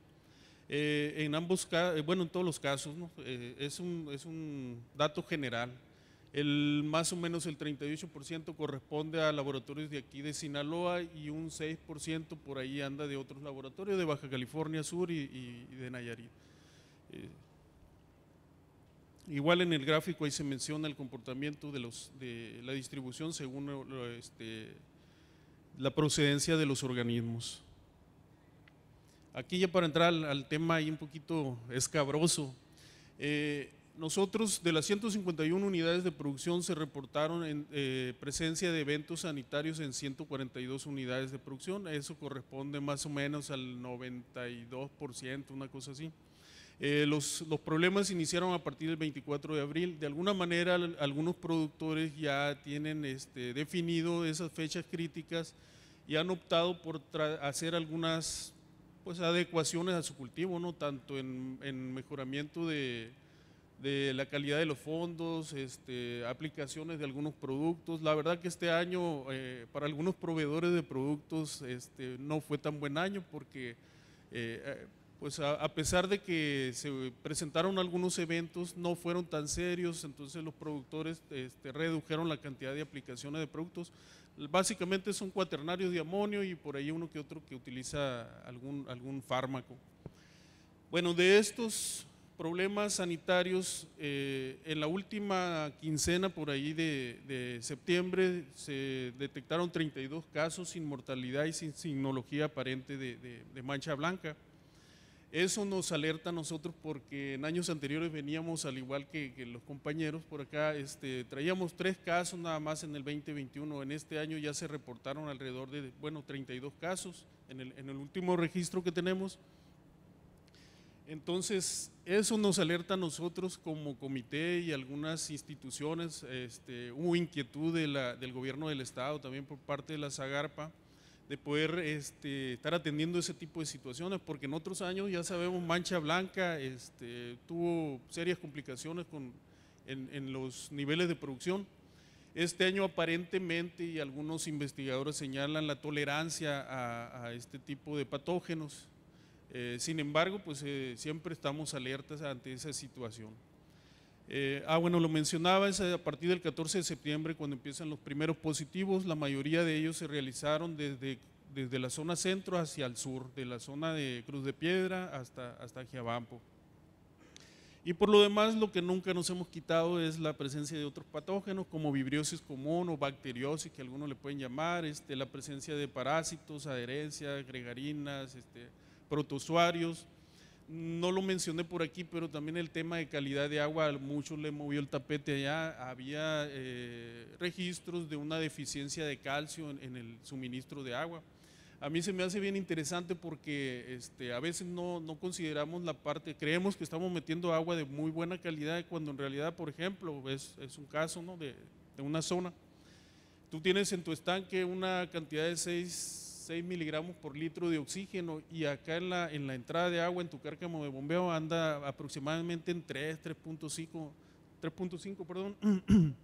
Eh, en ambos eh, bueno, en todos los casos, eh, es, un, dato general. El, más o menos el 38% corresponde a laboratorios de aquí de Sinaloa y un 6% por ahí anda de otros laboratorios de Baja California Sur y, de Nayarit. igual en el gráfico ahí se menciona el comportamiento de, de la distribución según este, la procedencia de los organismos aquí ya para entrar al, tema ahí un poquito escabroso, eh, nosotros de las 151 unidades de producción se reportaron eh, presencia de eventos sanitarios en 142 unidades de producción, eso corresponde más o menos al 92%, una cosa así. Eh, los, los, problemas iniciaron a partir del 24 de abril. De alguna manera, algunos productores ya tienen este, definido esas fechas críticas y han optado por hacer algunas pues adecuaciones a su cultivo, ¿no? Tanto en, mejoramiento de, la calidad de los fondos, este, aplicaciones de algunos productos. La verdad que este año eh, para algunos proveedores de productos este, no fue tan buen año porque eh, eh, pues a, pesar de que se presentaron algunos eventos, no fueron tan serios, entonces los productores este, redujeron la cantidad de aplicaciones de productos. Básicamente son cuaternarios de amonio y por ahí uno que otro que utiliza algún, fármaco. Bueno, de estos problemas sanitarios, eh, en la última quincena por ahí de, septiembre se detectaron 32 casos sin mortalidad y sin signología aparente de mancha blanca. Eso nos alerta a nosotros porque en años anteriores veníamos, al igual que, los compañeros por acá, este, traíamos tres casos nada más en el 2021. En este año ya se reportaron alrededor de, bueno, 32 casos en el, último registro que tenemos. Entonces, eso nos alerta a nosotros como comité y algunas instituciones. Este, hubo inquietud del gobierno del Estado también por parte de la Zagarpa de poder este, estar atendiendo ese tipo de situaciones, porque en otros años ya sabemos Mancha Blanca este, tuvo serias complicaciones en, los niveles de producción. Este año aparentemente, y algunos investigadores señalan la tolerancia a, este tipo de patógenos, eh, sin embargo, pues eh, siempre estamos alertas ante esa situación. Eh, ah, bueno, lo mencionaba, es a partir del 14 de septiembre cuando empiezan los primeros positivos, la mayoría de ellos se realizaron desde, la zona centro hacia el sur, de la zona de Cruz de Piedra hasta, hasta Y por lo demás, lo que nunca nos hemos quitado es la presencia de otros patógenos como vibriosis común o bacteriosis, que algunos le pueden llamar, este, la presencia de parásitos, adherencias, gregarinas, este, protozoarios, no lo mencioné por aquí, pero también el tema de calidad de agua, muchos le movió el tapete allá. Había eh, registros de una deficiencia de calcio en, el suministro de agua. A mí se me hace bien interesante porque este, a veces no, consideramos la parte, creemos que estamos metiendo agua de muy buena calidad cuando en realidad, por ejemplo, es, un caso ¿no? de, una zona. Tú tienes en tu estanque una cantidad de 6, 6 miligramos por litro de oxígeno y acá en la, en la entrada de agua en tu cárcamo de bombeo anda aproximadamente en 3, 3.5, 3.5, perdón. [clears throat]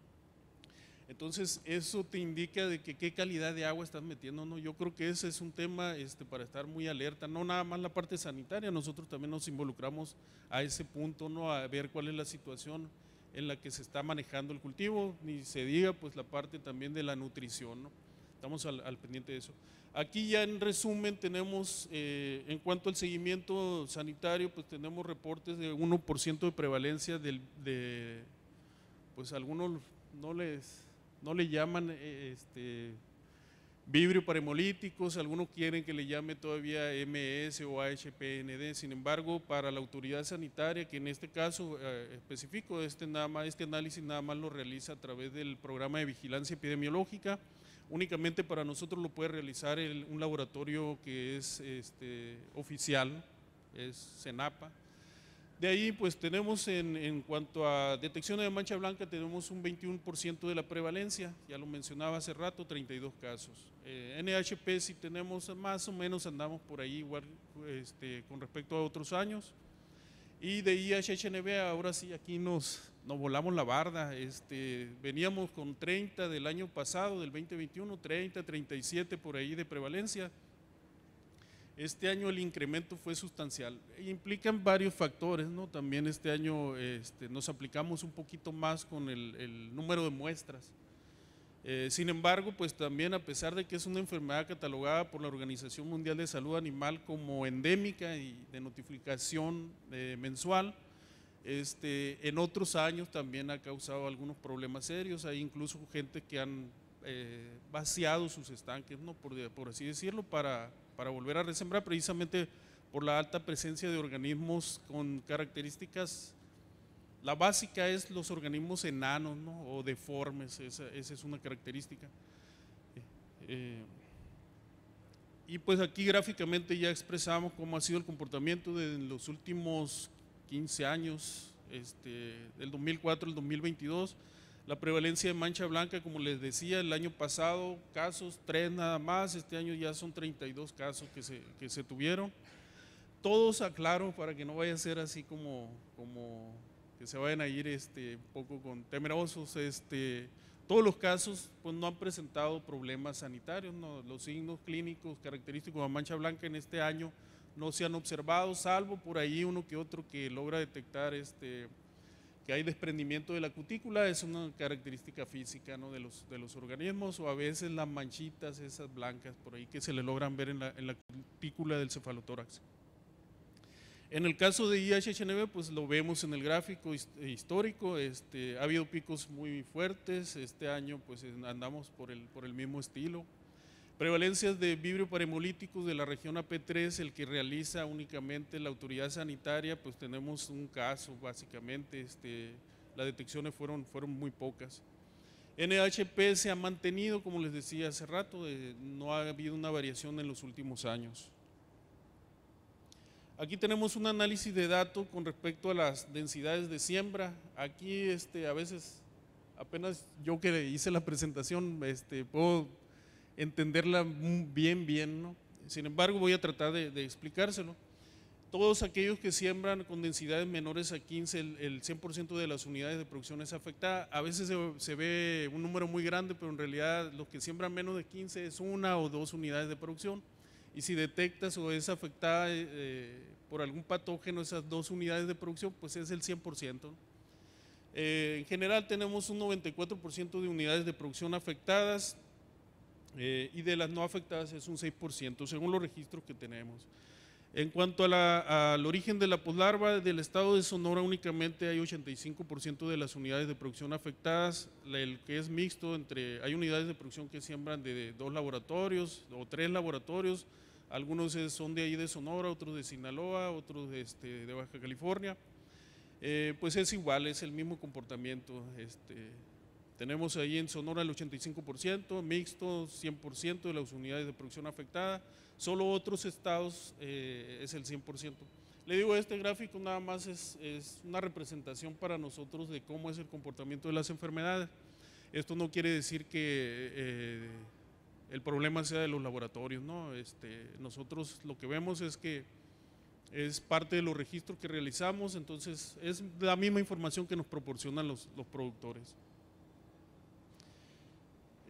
Entonces, eso te indica de que qué calidad de agua estás metiendo, ¿no? Yo creo que ese es un tema este, para estar muy alerta, no nada más la parte sanitaria, nosotros también nos involucramos a ese punto, ¿no? A ver cuál es la situación en la que se está manejando el cultivo, ni se diga pues la parte también de la nutrición, ¿no? Estamos al, al pendiente de eso. Aquí ya en resumen tenemos, eh, en cuanto al seguimiento sanitario, pues tenemos reportes de 1% de prevalencia de, pues algunos no les, no le llaman eh, este, vibrio paremolíticos, algunos quieren que le llame todavía MS o AHPND, sin embargo, para la autoridad sanitaria, que en este caso eh, especifico, específico, este, nada más, este análisis nada más lo realiza a través del programa de vigilancia epidemiológica, Únicamente para nosotros lo puede realizar un laboratorio que es este, oficial, es CENAPA. De ahí, pues tenemos en, cuanto a detección de mancha blanca, tenemos un 21% de la prevalencia, ya lo mencionaba hace rato, 32 casos. Eh, NHP, si tenemos más o menos, andamos por ahí igual este, con respecto a otros años. Y de IHHNB, ahora sí, aquí nos, nos volamos la barda. Este, veníamos con 30 del año pasado, del 2021, 30, 37 por ahí de prevalencia. Este año el incremento fue sustancial. E implican varios factores, ¿no? También este año este, nos aplicamos un poquito más con el, número de muestras. Eh, sin embargo, pues también a pesar de que es una enfermedad catalogada por la Organización Mundial de Salud Animal como endémica y de notificación eh, mensual, este, en otros años también ha causado algunos problemas serios, hay incluso gente que han eh, vaciado sus estanques, ¿no? por, por así decirlo, para, para, volver a resembrar, precisamente por la alta presencia de organismos con características, la básica es los organismos enanos o deformes, esa, es una característica. Eh, eh, y pues aquí gráficamente ya expresamos cómo ha sido el comportamiento de los últimos 15 años, este, del 2004 al 2022. La prevalencia de mancha blanca, como les decía, el año pasado casos, tres nada más, este año ya son 32 casos que se, que se tuvieron. Todos aclaro para que no vaya a ser así como, como que se vayan a ir este, un poco con temerosos. Este, todos los casos pues, no han presentado problemas sanitarios, ¿no? los signos clínicos característicos de mancha blanca en este año no se han observado, salvo por ahí uno que otro que logra detectar este, que hay desprendimiento de la cutícula, es una característica física de, los, de los organismos, o a veces las manchitas esas blancas por ahí que se le logran ver en la, cutícula del cefalotórax. En el caso de IHHNV, pues lo vemos en el gráfico histórico, este, ha habido picos muy fuertes, este año pues andamos por el mismo estilo. Prevalencias de vibrio para de la región AP3, el que realiza únicamente la autoridad sanitaria, pues tenemos un caso básicamente, este, las detecciones fueron, fueron muy pocas. NHP se ha mantenido, como les decía hace rato, eh, no ha habido una variación en los últimos años. Aquí tenemos un análisis de datos con respecto a las densidades de siembra. Aquí este, a veces, apenas yo que hice la presentación, este, puedo entenderla bien, bien. ¿no? Sin embargo, voy a tratar de, explicárselo. Todos aquellos que siembran con densidades menores a 15, el, 100% de las unidades de producción es afectada. A veces se, ve un número muy grande, pero en realidad los que siembran menos de 15 es una o dos unidades de producción. Y si detectas o es afectada eh, eh, por algún patógeno esas dos unidades de producción, pues es el 100%. Eh, en general tenemos un 94% de unidades de producción afectadas, eh, y de las no afectadas es un 6%, según los registros que tenemos. En cuanto al origen de la poslarva, del estado de Sonora únicamente hay 85% de las unidades de producción afectadas, el que es mixto entre, hay unidades de producción que siembran de dos laboratorios o tres laboratorios, algunos son de ahí de Sonora, otros de Sinaloa, otros de, este, de Baja California, eh, pues es igual, es el mismo comportamiento. Este, tenemos ahí en Sonora el 85%, mixto 100% de las unidades de producción afectada, solo otros estados eh, es el 100%. Le digo, este gráfico nada más es, una representación para nosotros de cómo es el comportamiento de las enfermedades. Esto no quiere decir que eh, el problema sea de los laboratorios, ¿no? Este, nosotros lo que vemos es que es parte de los registros que realizamos, entonces es la misma información que nos proporcionan los productores.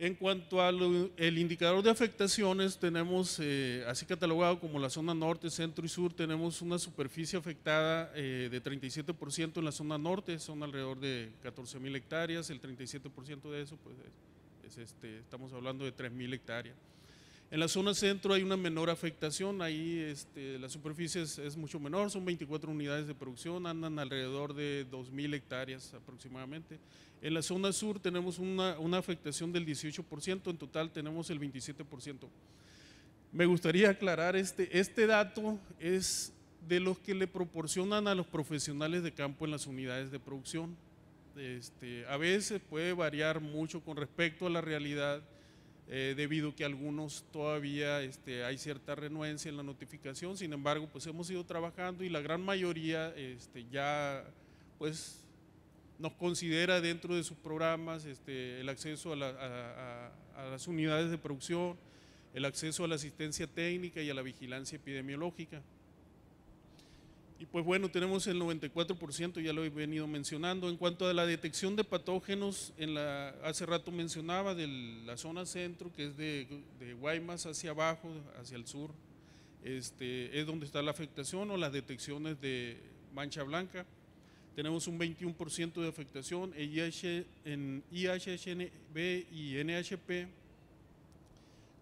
En cuanto al indicador de afectaciones, tenemos, eh, así catalogado como la zona norte, centro y sur, tenemos una superficie afectada eh, de 37% en la zona norte, son alrededor de 14.000 hectáreas, el 37% de eso, pues este, estamos hablando de 3000 hectáreas. En la zona centro hay una menor afectación, ahí este, la superficie es, mucho menor, son 24 unidades de producción, andan alrededor de 2.000 hectáreas aproximadamente. En la zona sur tenemos una, una afectación del 18%, en total tenemos el 27%. Me gustaría aclarar, este, este dato es de los que le proporcionan a los profesionales de campo en las unidades de producción. Este, a veces puede variar mucho con respecto a la realidad eh, debido que algunos todavía este, hay cierta renuencia en la notificación, sin embargo, pues hemos ido trabajando y la gran mayoría este, ya pues, nos considera dentro de sus programas este, el acceso a, las unidades de producción, el acceso a la asistencia técnica y a la vigilancia epidemiológica. Y pues bueno, tenemos el 94%, ya lo he venido mencionando. En cuanto a la detección de patógenos, en la, hace rato mencionaba de la zona centro, que es de, Guaymas hacia abajo, hacia el sur, este, es donde está la afectación o las detecciones de mancha blanca. Tenemos un 21% de afectación en IHNB y NHP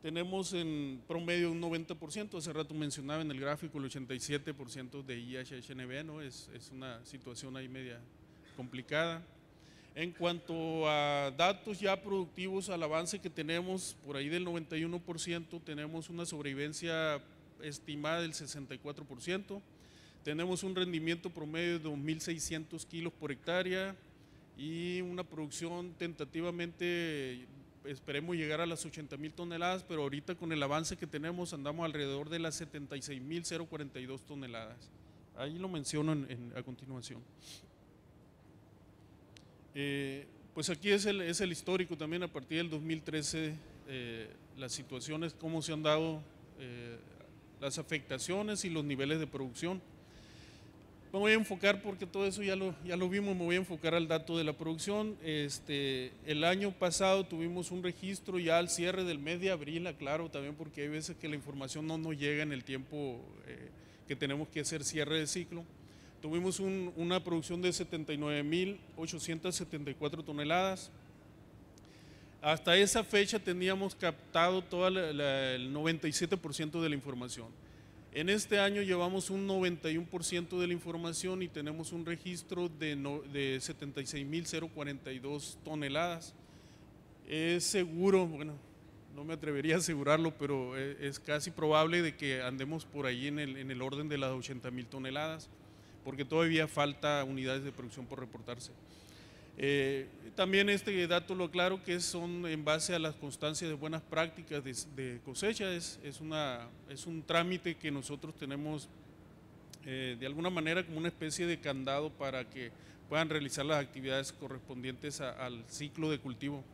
tenemos en promedio un 90%, hace rato mencionaba en el gráfico el 87% de IHHNB, ¿no? Es, es, una situación ahí media complicada. En cuanto a datos ya productivos, al avance que tenemos, por ahí del 91%, tenemos una sobrevivencia estimada del 64%, tenemos un rendimiento promedio de 2.600 kilos por hectárea y una producción tentativamente esperemos llegar a las 80 mil toneladas, pero ahorita con el avance que tenemos andamos alrededor de las 76 mil 042 toneladas. Ahí lo menciono a continuación. Eh, pues aquí es el, es el, histórico también a partir del 2013, eh, las situaciones, cómo se han dado eh, las afectaciones y los niveles de producción me voy a enfocar porque todo eso ya lo, ya lo vimos, me voy a enfocar al dato de la producción. Este, el año pasado tuvimos un registro ya al cierre del mes de abril, aclaro también porque hay veces que la información no nos llega en el tiempo eh, que tenemos que hacer cierre de ciclo. Tuvimos una producción de 79.874 toneladas. Hasta esa fecha teníamos captado todo el 97% de la información. En este año llevamos un 91% de la información y tenemos un registro de, 76.042 toneladas. Es seguro, bueno, no me atrevería a asegurarlo, pero eh, es, casi probable de que andemos por ahí en el, en el orden de las 80.000 toneladas, porque todavía falta unidades de producción por reportarse. Eh, también este dato lo aclaro que son en base a las constancias de buenas prácticas de, cosecha, es, una, es un trámite que nosotros tenemos eh, de alguna manera como una especie de candado para que puedan realizar las actividades correspondientes al ciclo de cultivo.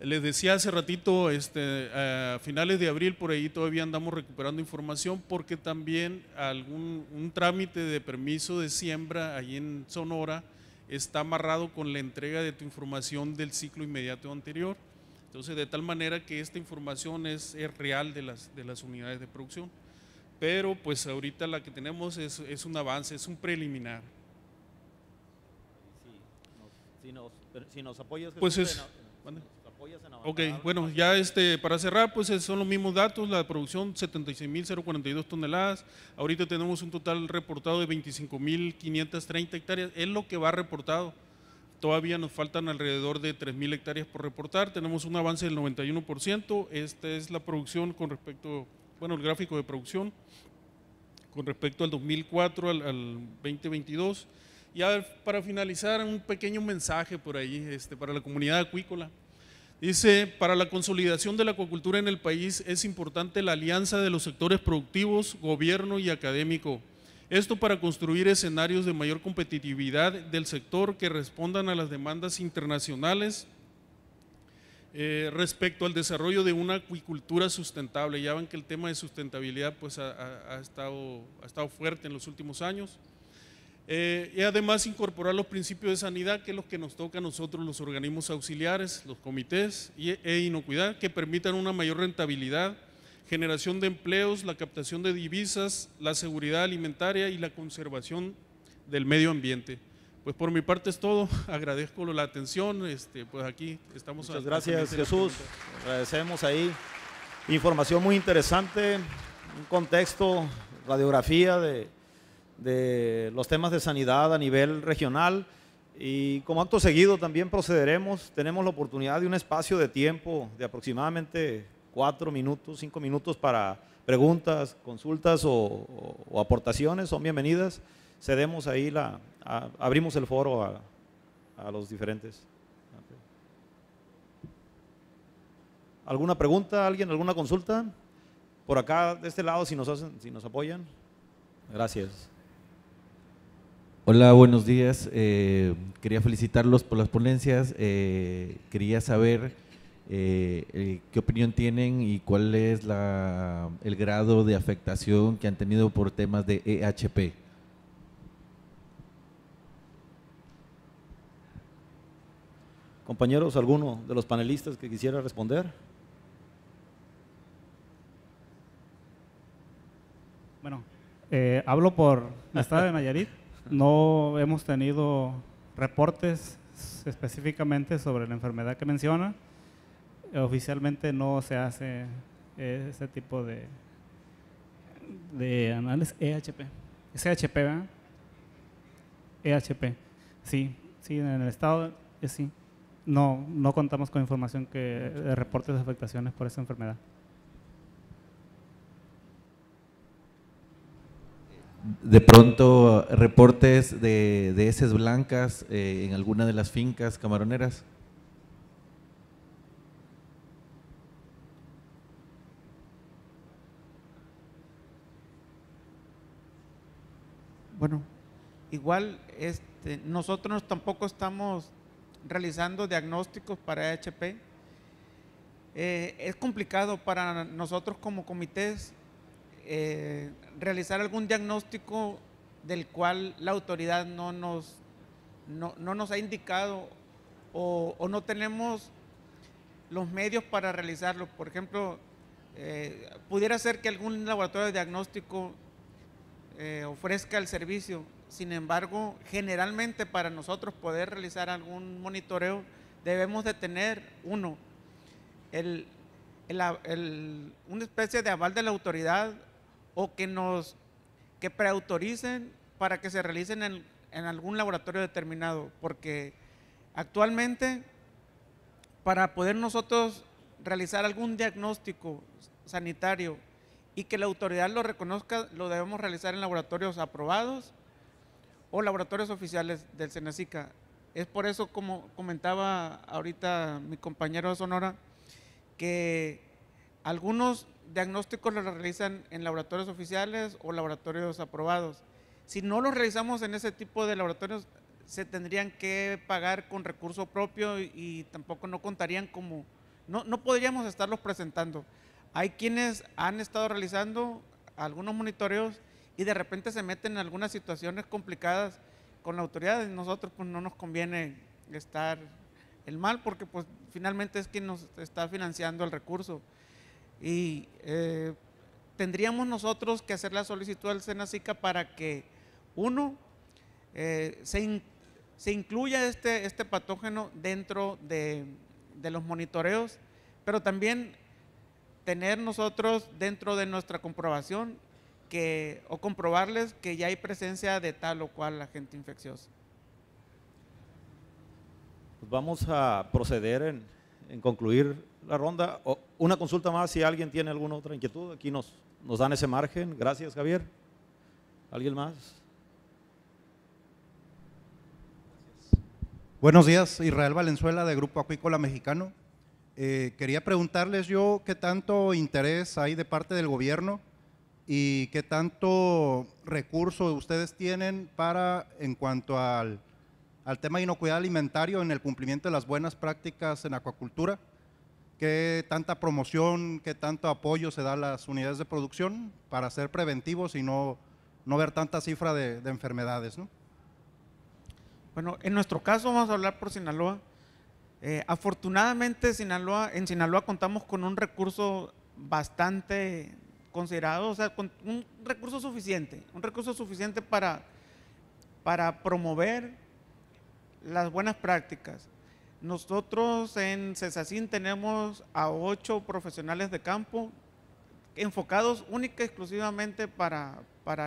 Les decía hace ratito, este, a finales de abril por ahí todavía andamos recuperando información porque también algún un trámite de permiso de siembra ahí en Sonora, está amarrado con la entrega de tu información del ciclo inmediato anterior. Entonces, de tal manera que esta información es, real de las, de las unidades de producción. Pero pues ahorita la que tenemos es, un avance, es un preliminar. Si nos, apoyas, pues es, Ok, bueno, ya este, para cerrar, pues son los mismos datos, la producción 76.042 toneladas, ahorita tenemos un total reportado de 25.530 hectáreas, es lo que va reportado. Todavía nos faltan alrededor de 3.000 hectáreas por reportar, tenemos un avance del 91%, esta es la producción con respecto, bueno, el gráfico de producción con respecto al 2004 al, al 2022. Y para finalizar, un pequeño mensaje por ahí este, para la comunidad acuícola. Dice, para la consolidación de la acuacultura en el país es importante la alianza de los sectores productivos, gobierno y académico. Esto para construir escenarios de mayor competitividad del sector que respondan a las demandas internacionales eh, respecto al desarrollo de una acuicultura sustentable. Ya ven que el tema de sustentabilidad pues, ha estado fuerte en los últimos años. Eh, y además incorporar los principios de sanidad, que es lo que nos toca a nosotros los organismos auxiliares, los comités e inocuidad, que permitan una mayor rentabilidad, generación de empleos, la captación de divisas, la seguridad alimentaria y la conservación del medio ambiente. Pues por mi parte es todo, [laughs] agradezco la atención, este, pues aquí estamos. Muchas gracias Jesús, agradecemos ahí. Información muy interesante, un contexto, radiografía de de los temas de sanidad a nivel regional y como acto seguido también procederemos, tenemos la oportunidad de un espacio de tiempo de aproximadamente cuatro minutos, cinco minutos para preguntas, consultas o, aportaciones, son bienvenidas. Cedemos ahí la, abrimos el foro a, a los diferentes. ¿Alguna pregunta? ¿Alguien? ¿Alguna consulta? Por acá, de este lado, si nos, hacen, si nos apoyan. Gracias. Hola, buenos días. Eh, quería felicitarlos por las ponencias. Eh, quería saber eh, qué opinión tienen y cuál es el grado de afectación que han tenido por temas de EHP. Compañeros, ¿alguno de los panelistas que quisiera responder? Bueno, hablo por la estado de Nayarit. No hemos tenido reportes específicamente sobre la enfermedad que menciona. Oficialmente no se hace ese tipo de, de análisis. EHP. EHP, e ¿verdad? EHP. Sí, sí, en el estado, eh, sí. No, no contamos con información que reportes de afectaciones por esa enfermedad. de pronto reportes de, de heces blancas eh, en alguna de las fincas camaroneras? Bueno, igual este, nosotros tampoco estamos realizando diagnósticos para HP. Eh, es complicado para nosotros como comités eh, realizar algún diagnóstico del cual la autoridad no nos, no, nos ha indicado o, no tenemos los medios para realizarlo. Por ejemplo, eh, pudiera ser que algún laboratorio de diagnóstico eh, ofrezca el servicio. Sin embargo, generalmente para nosotros poder realizar algún monitoreo debemos de tener, uno, una especie de aval de la autoridad o que nos que preautoricen para que se realicen en, algún laboratorio determinado, porque actualmente para poder nosotros realizar algún diagnóstico sanitario y que la autoridad lo reconozca, lo debemos realizar en laboratorios aprobados o laboratorios oficiales del Senacica. Es por eso, como comentaba ahorita mi compañero de Sonora, que algunos diagnósticos los realizan en laboratorios oficiales o laboratorios aprobados. Si no los realizamos en ese tipo de laboratorios, se tendrían que pagar con recurso propio y, tampoco no contarían como, no, podríamos estarlos presentando. Hay quienes han estado realizando algunos monitoreos y de repente se meten en algunas situaciones complicadas con la autoridad nosotros pues no nos conviene estar el mal porque pues finalmente es quien nos está financiando el recurso. Y eh, tendríamos nosotros que hacer la solicitud al Senacica para que, uno, eh, se, incluya este, este patógeno dentro de, los monitoreos, pero también tener nosotros dentro de nuestra comprobación que, o comprobarles que ya hay presencia de tal o cual agente infeccioso. Pues vamos a proceder en, en concluir la ronda. una consulta más si alguien tiene alguna otra inquietud. Aquí nos, nos dan ese margen. Gracias, Javier. ¿Alguien más? Buenos días, Israel Valenzuela de Grupo Acuícola Mexicano. Eh, quería preguntarles yo qué tanto interés hay de parte del gobierno y qué tanto recurso ustedes tienen para, en cuanto al, tema de inocuidad alimentario, en el cumplimiento de las buenas prácticas en acuacultura qué tanta promoción, qué tanto apoyo se da a las unidades de producción para ser preventivos y no, ver tanta cifra de, enfermedades. ¿no? Bueno, en nuestro caso vamos a hablar por Sinaloa. Eh, afortunadamente Sinaloa, en Sinaloa contamos con un recurso bastante considerado, o sea, con un recurso suficiente, un recurso suficiente para, para promover las buenas prácticas. Nosotros en CESACIN tenemos a ocho profesionales de campo enfocados única y exclusivamente para,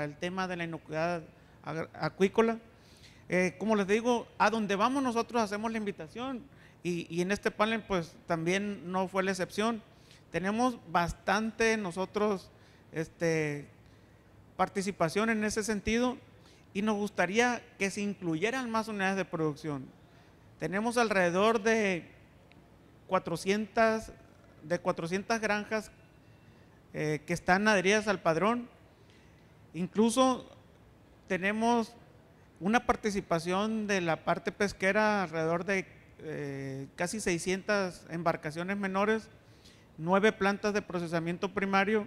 el tema de la inocuidad acuícola. Eh, como les digo, a donde vamos nosotros hacemos la invitación y, en este panel pues también no fue la excepción. Tenemos bastante nosotros este, participación en ese sentido y nos gustaría que se incluyeran más unidades de producción. Tenemos alrededor de 400, de 400 granjas eh, que están adheridas al padrón. Incluso tenemos una participación de la parte pesquera alrededor de eh, casi 600 embarcaciones menores, nueve plantas de procesamiento primario,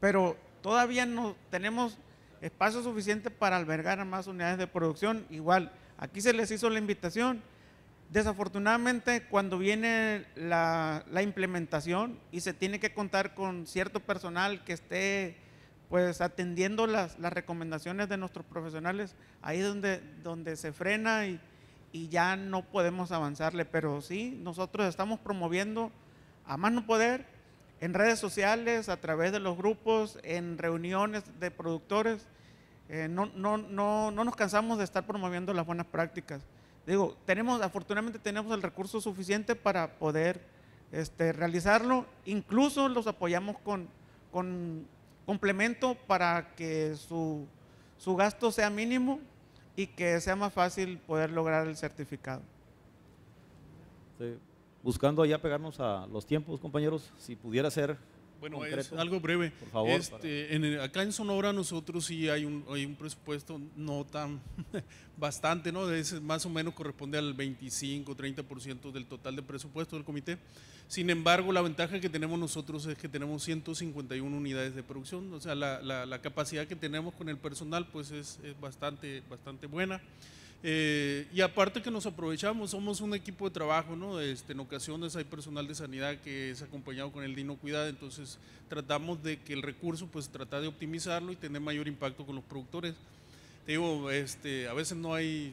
pero todavía no tenemos espacio suficiente para albergar a más unidades de producción. Igual, Aquí se les hizo la invitación. Desafortunadamente, cuando viene la, implementación y se tiene que contar con cierto personal que esté pues atendiendo las, recomendaciones de nuestros profesionales, ahí es donde, donde se frena y, y ya no podemos avanzarle. Pero sí, nosotros estamos promoviendo a más no poder en redes sociales, a través de los grupos, en reuniones de productores eh, no, no, nos cansamos de estar promoviendo las buenas prácticas. Digo, tenemos, afortunadamente tenemos el recurso suficiente para poder este, realizarlo. Incluso los apoyamos con, con complemento para que su, gasto sea mínimo y que sea más fácil poder lograr el certificado. Buscando allá pegarnos a los tiempos, compañeros, si pudiera ser bueno, es algo breve. Este, en acá en Sonora nosotros sí hay un, hay un presupuesto no tan [laughs] bastante, ¿no? más o menos corresponde al 25, 30% del total de presupuesto del comité. Sin embargo, la ventaja que tenemos nosotros es que tenemos 151 unidades de producción, o sea, la, la, la capacidad que tenemos con el personal pues es, es bastante, bastante buena. Eh, y aparte que nos aprovechamos, somos un equipo de trabajo, ¿no? Este, en ocasiones hay personal de sanidad que es acompañado con el Dino Cuidad, entonces tratamos de que el recurso, pues trata de optimizarlo y tener mayor impacto con los productores. Te digo, este, a veces no hay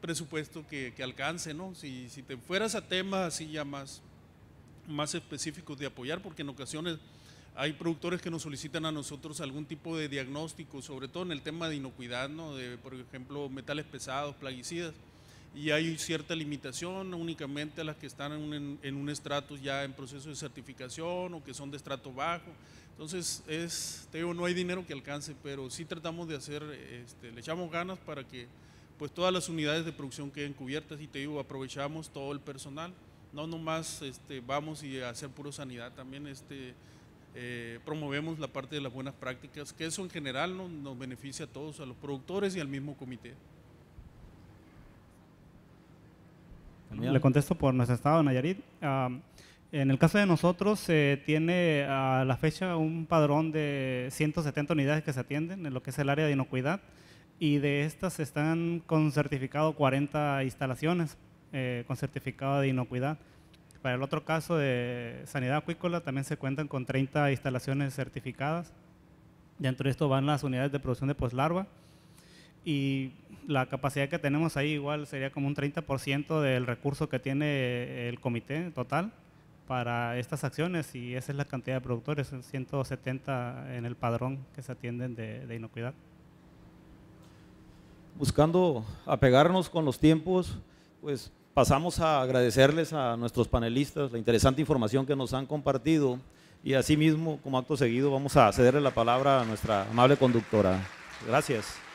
presupuesto que, que alcance, ¿no? Si, si te fueras a temas así ya más, más específicos de apoyar, porque en ocasiones hay productores que nos solicitan a nosotros algún tipo de diagnóstico, sobre todo en el tema de inocuidad, ¿no? de, por ejemplo, metales pesados, plaguicidas, y hay cierta limitación únicamente a las que están en un, estrato ya en proceso de certificación o que son de estrato bajo. Entonces, es, te digo, no hay dinero que alcance, pero sí tratamos de hacer, este, le echamos ganas para que pues todas las unidades de producción queden cubiertas y te digo, aprovechamos todo el personal. No nomás este, vamos y hacer puro sanidad, también este, eh, promovemos la parte de las buenas prácticas, que eso en general nos, beneficia a todos, a los productores y al mismo comité. Le contesto por nuestro estado, Nayarit. en el caso de nosotros, se tiene a la fecha un padrón de 170 unidades que se atienden en lo que es el área de inocuidad y de estas están con certificado 40 instalaciones eh, con certificado de inocuidad. Para el otro caso de sanidad acuícola también se cuentan con 30 instalaciones certificadas. Dentro de esto van las unidades de producción de poslarva y la capacidad que tenemos ahí igual sería como un 30% del recurso que tiene el comité total para estas acciones y esa es la cantidad de productores, 170 en el padrón que se atienden de, de inocuidad. Buscando apegarnos con los tiempos, pues Pasamos a agradecerles a nuestros panelistas la interesante información que nos han compartido y asimismo, como acto seguido, vamos a cederle la palabra a nuestra amable conductora. Gracias.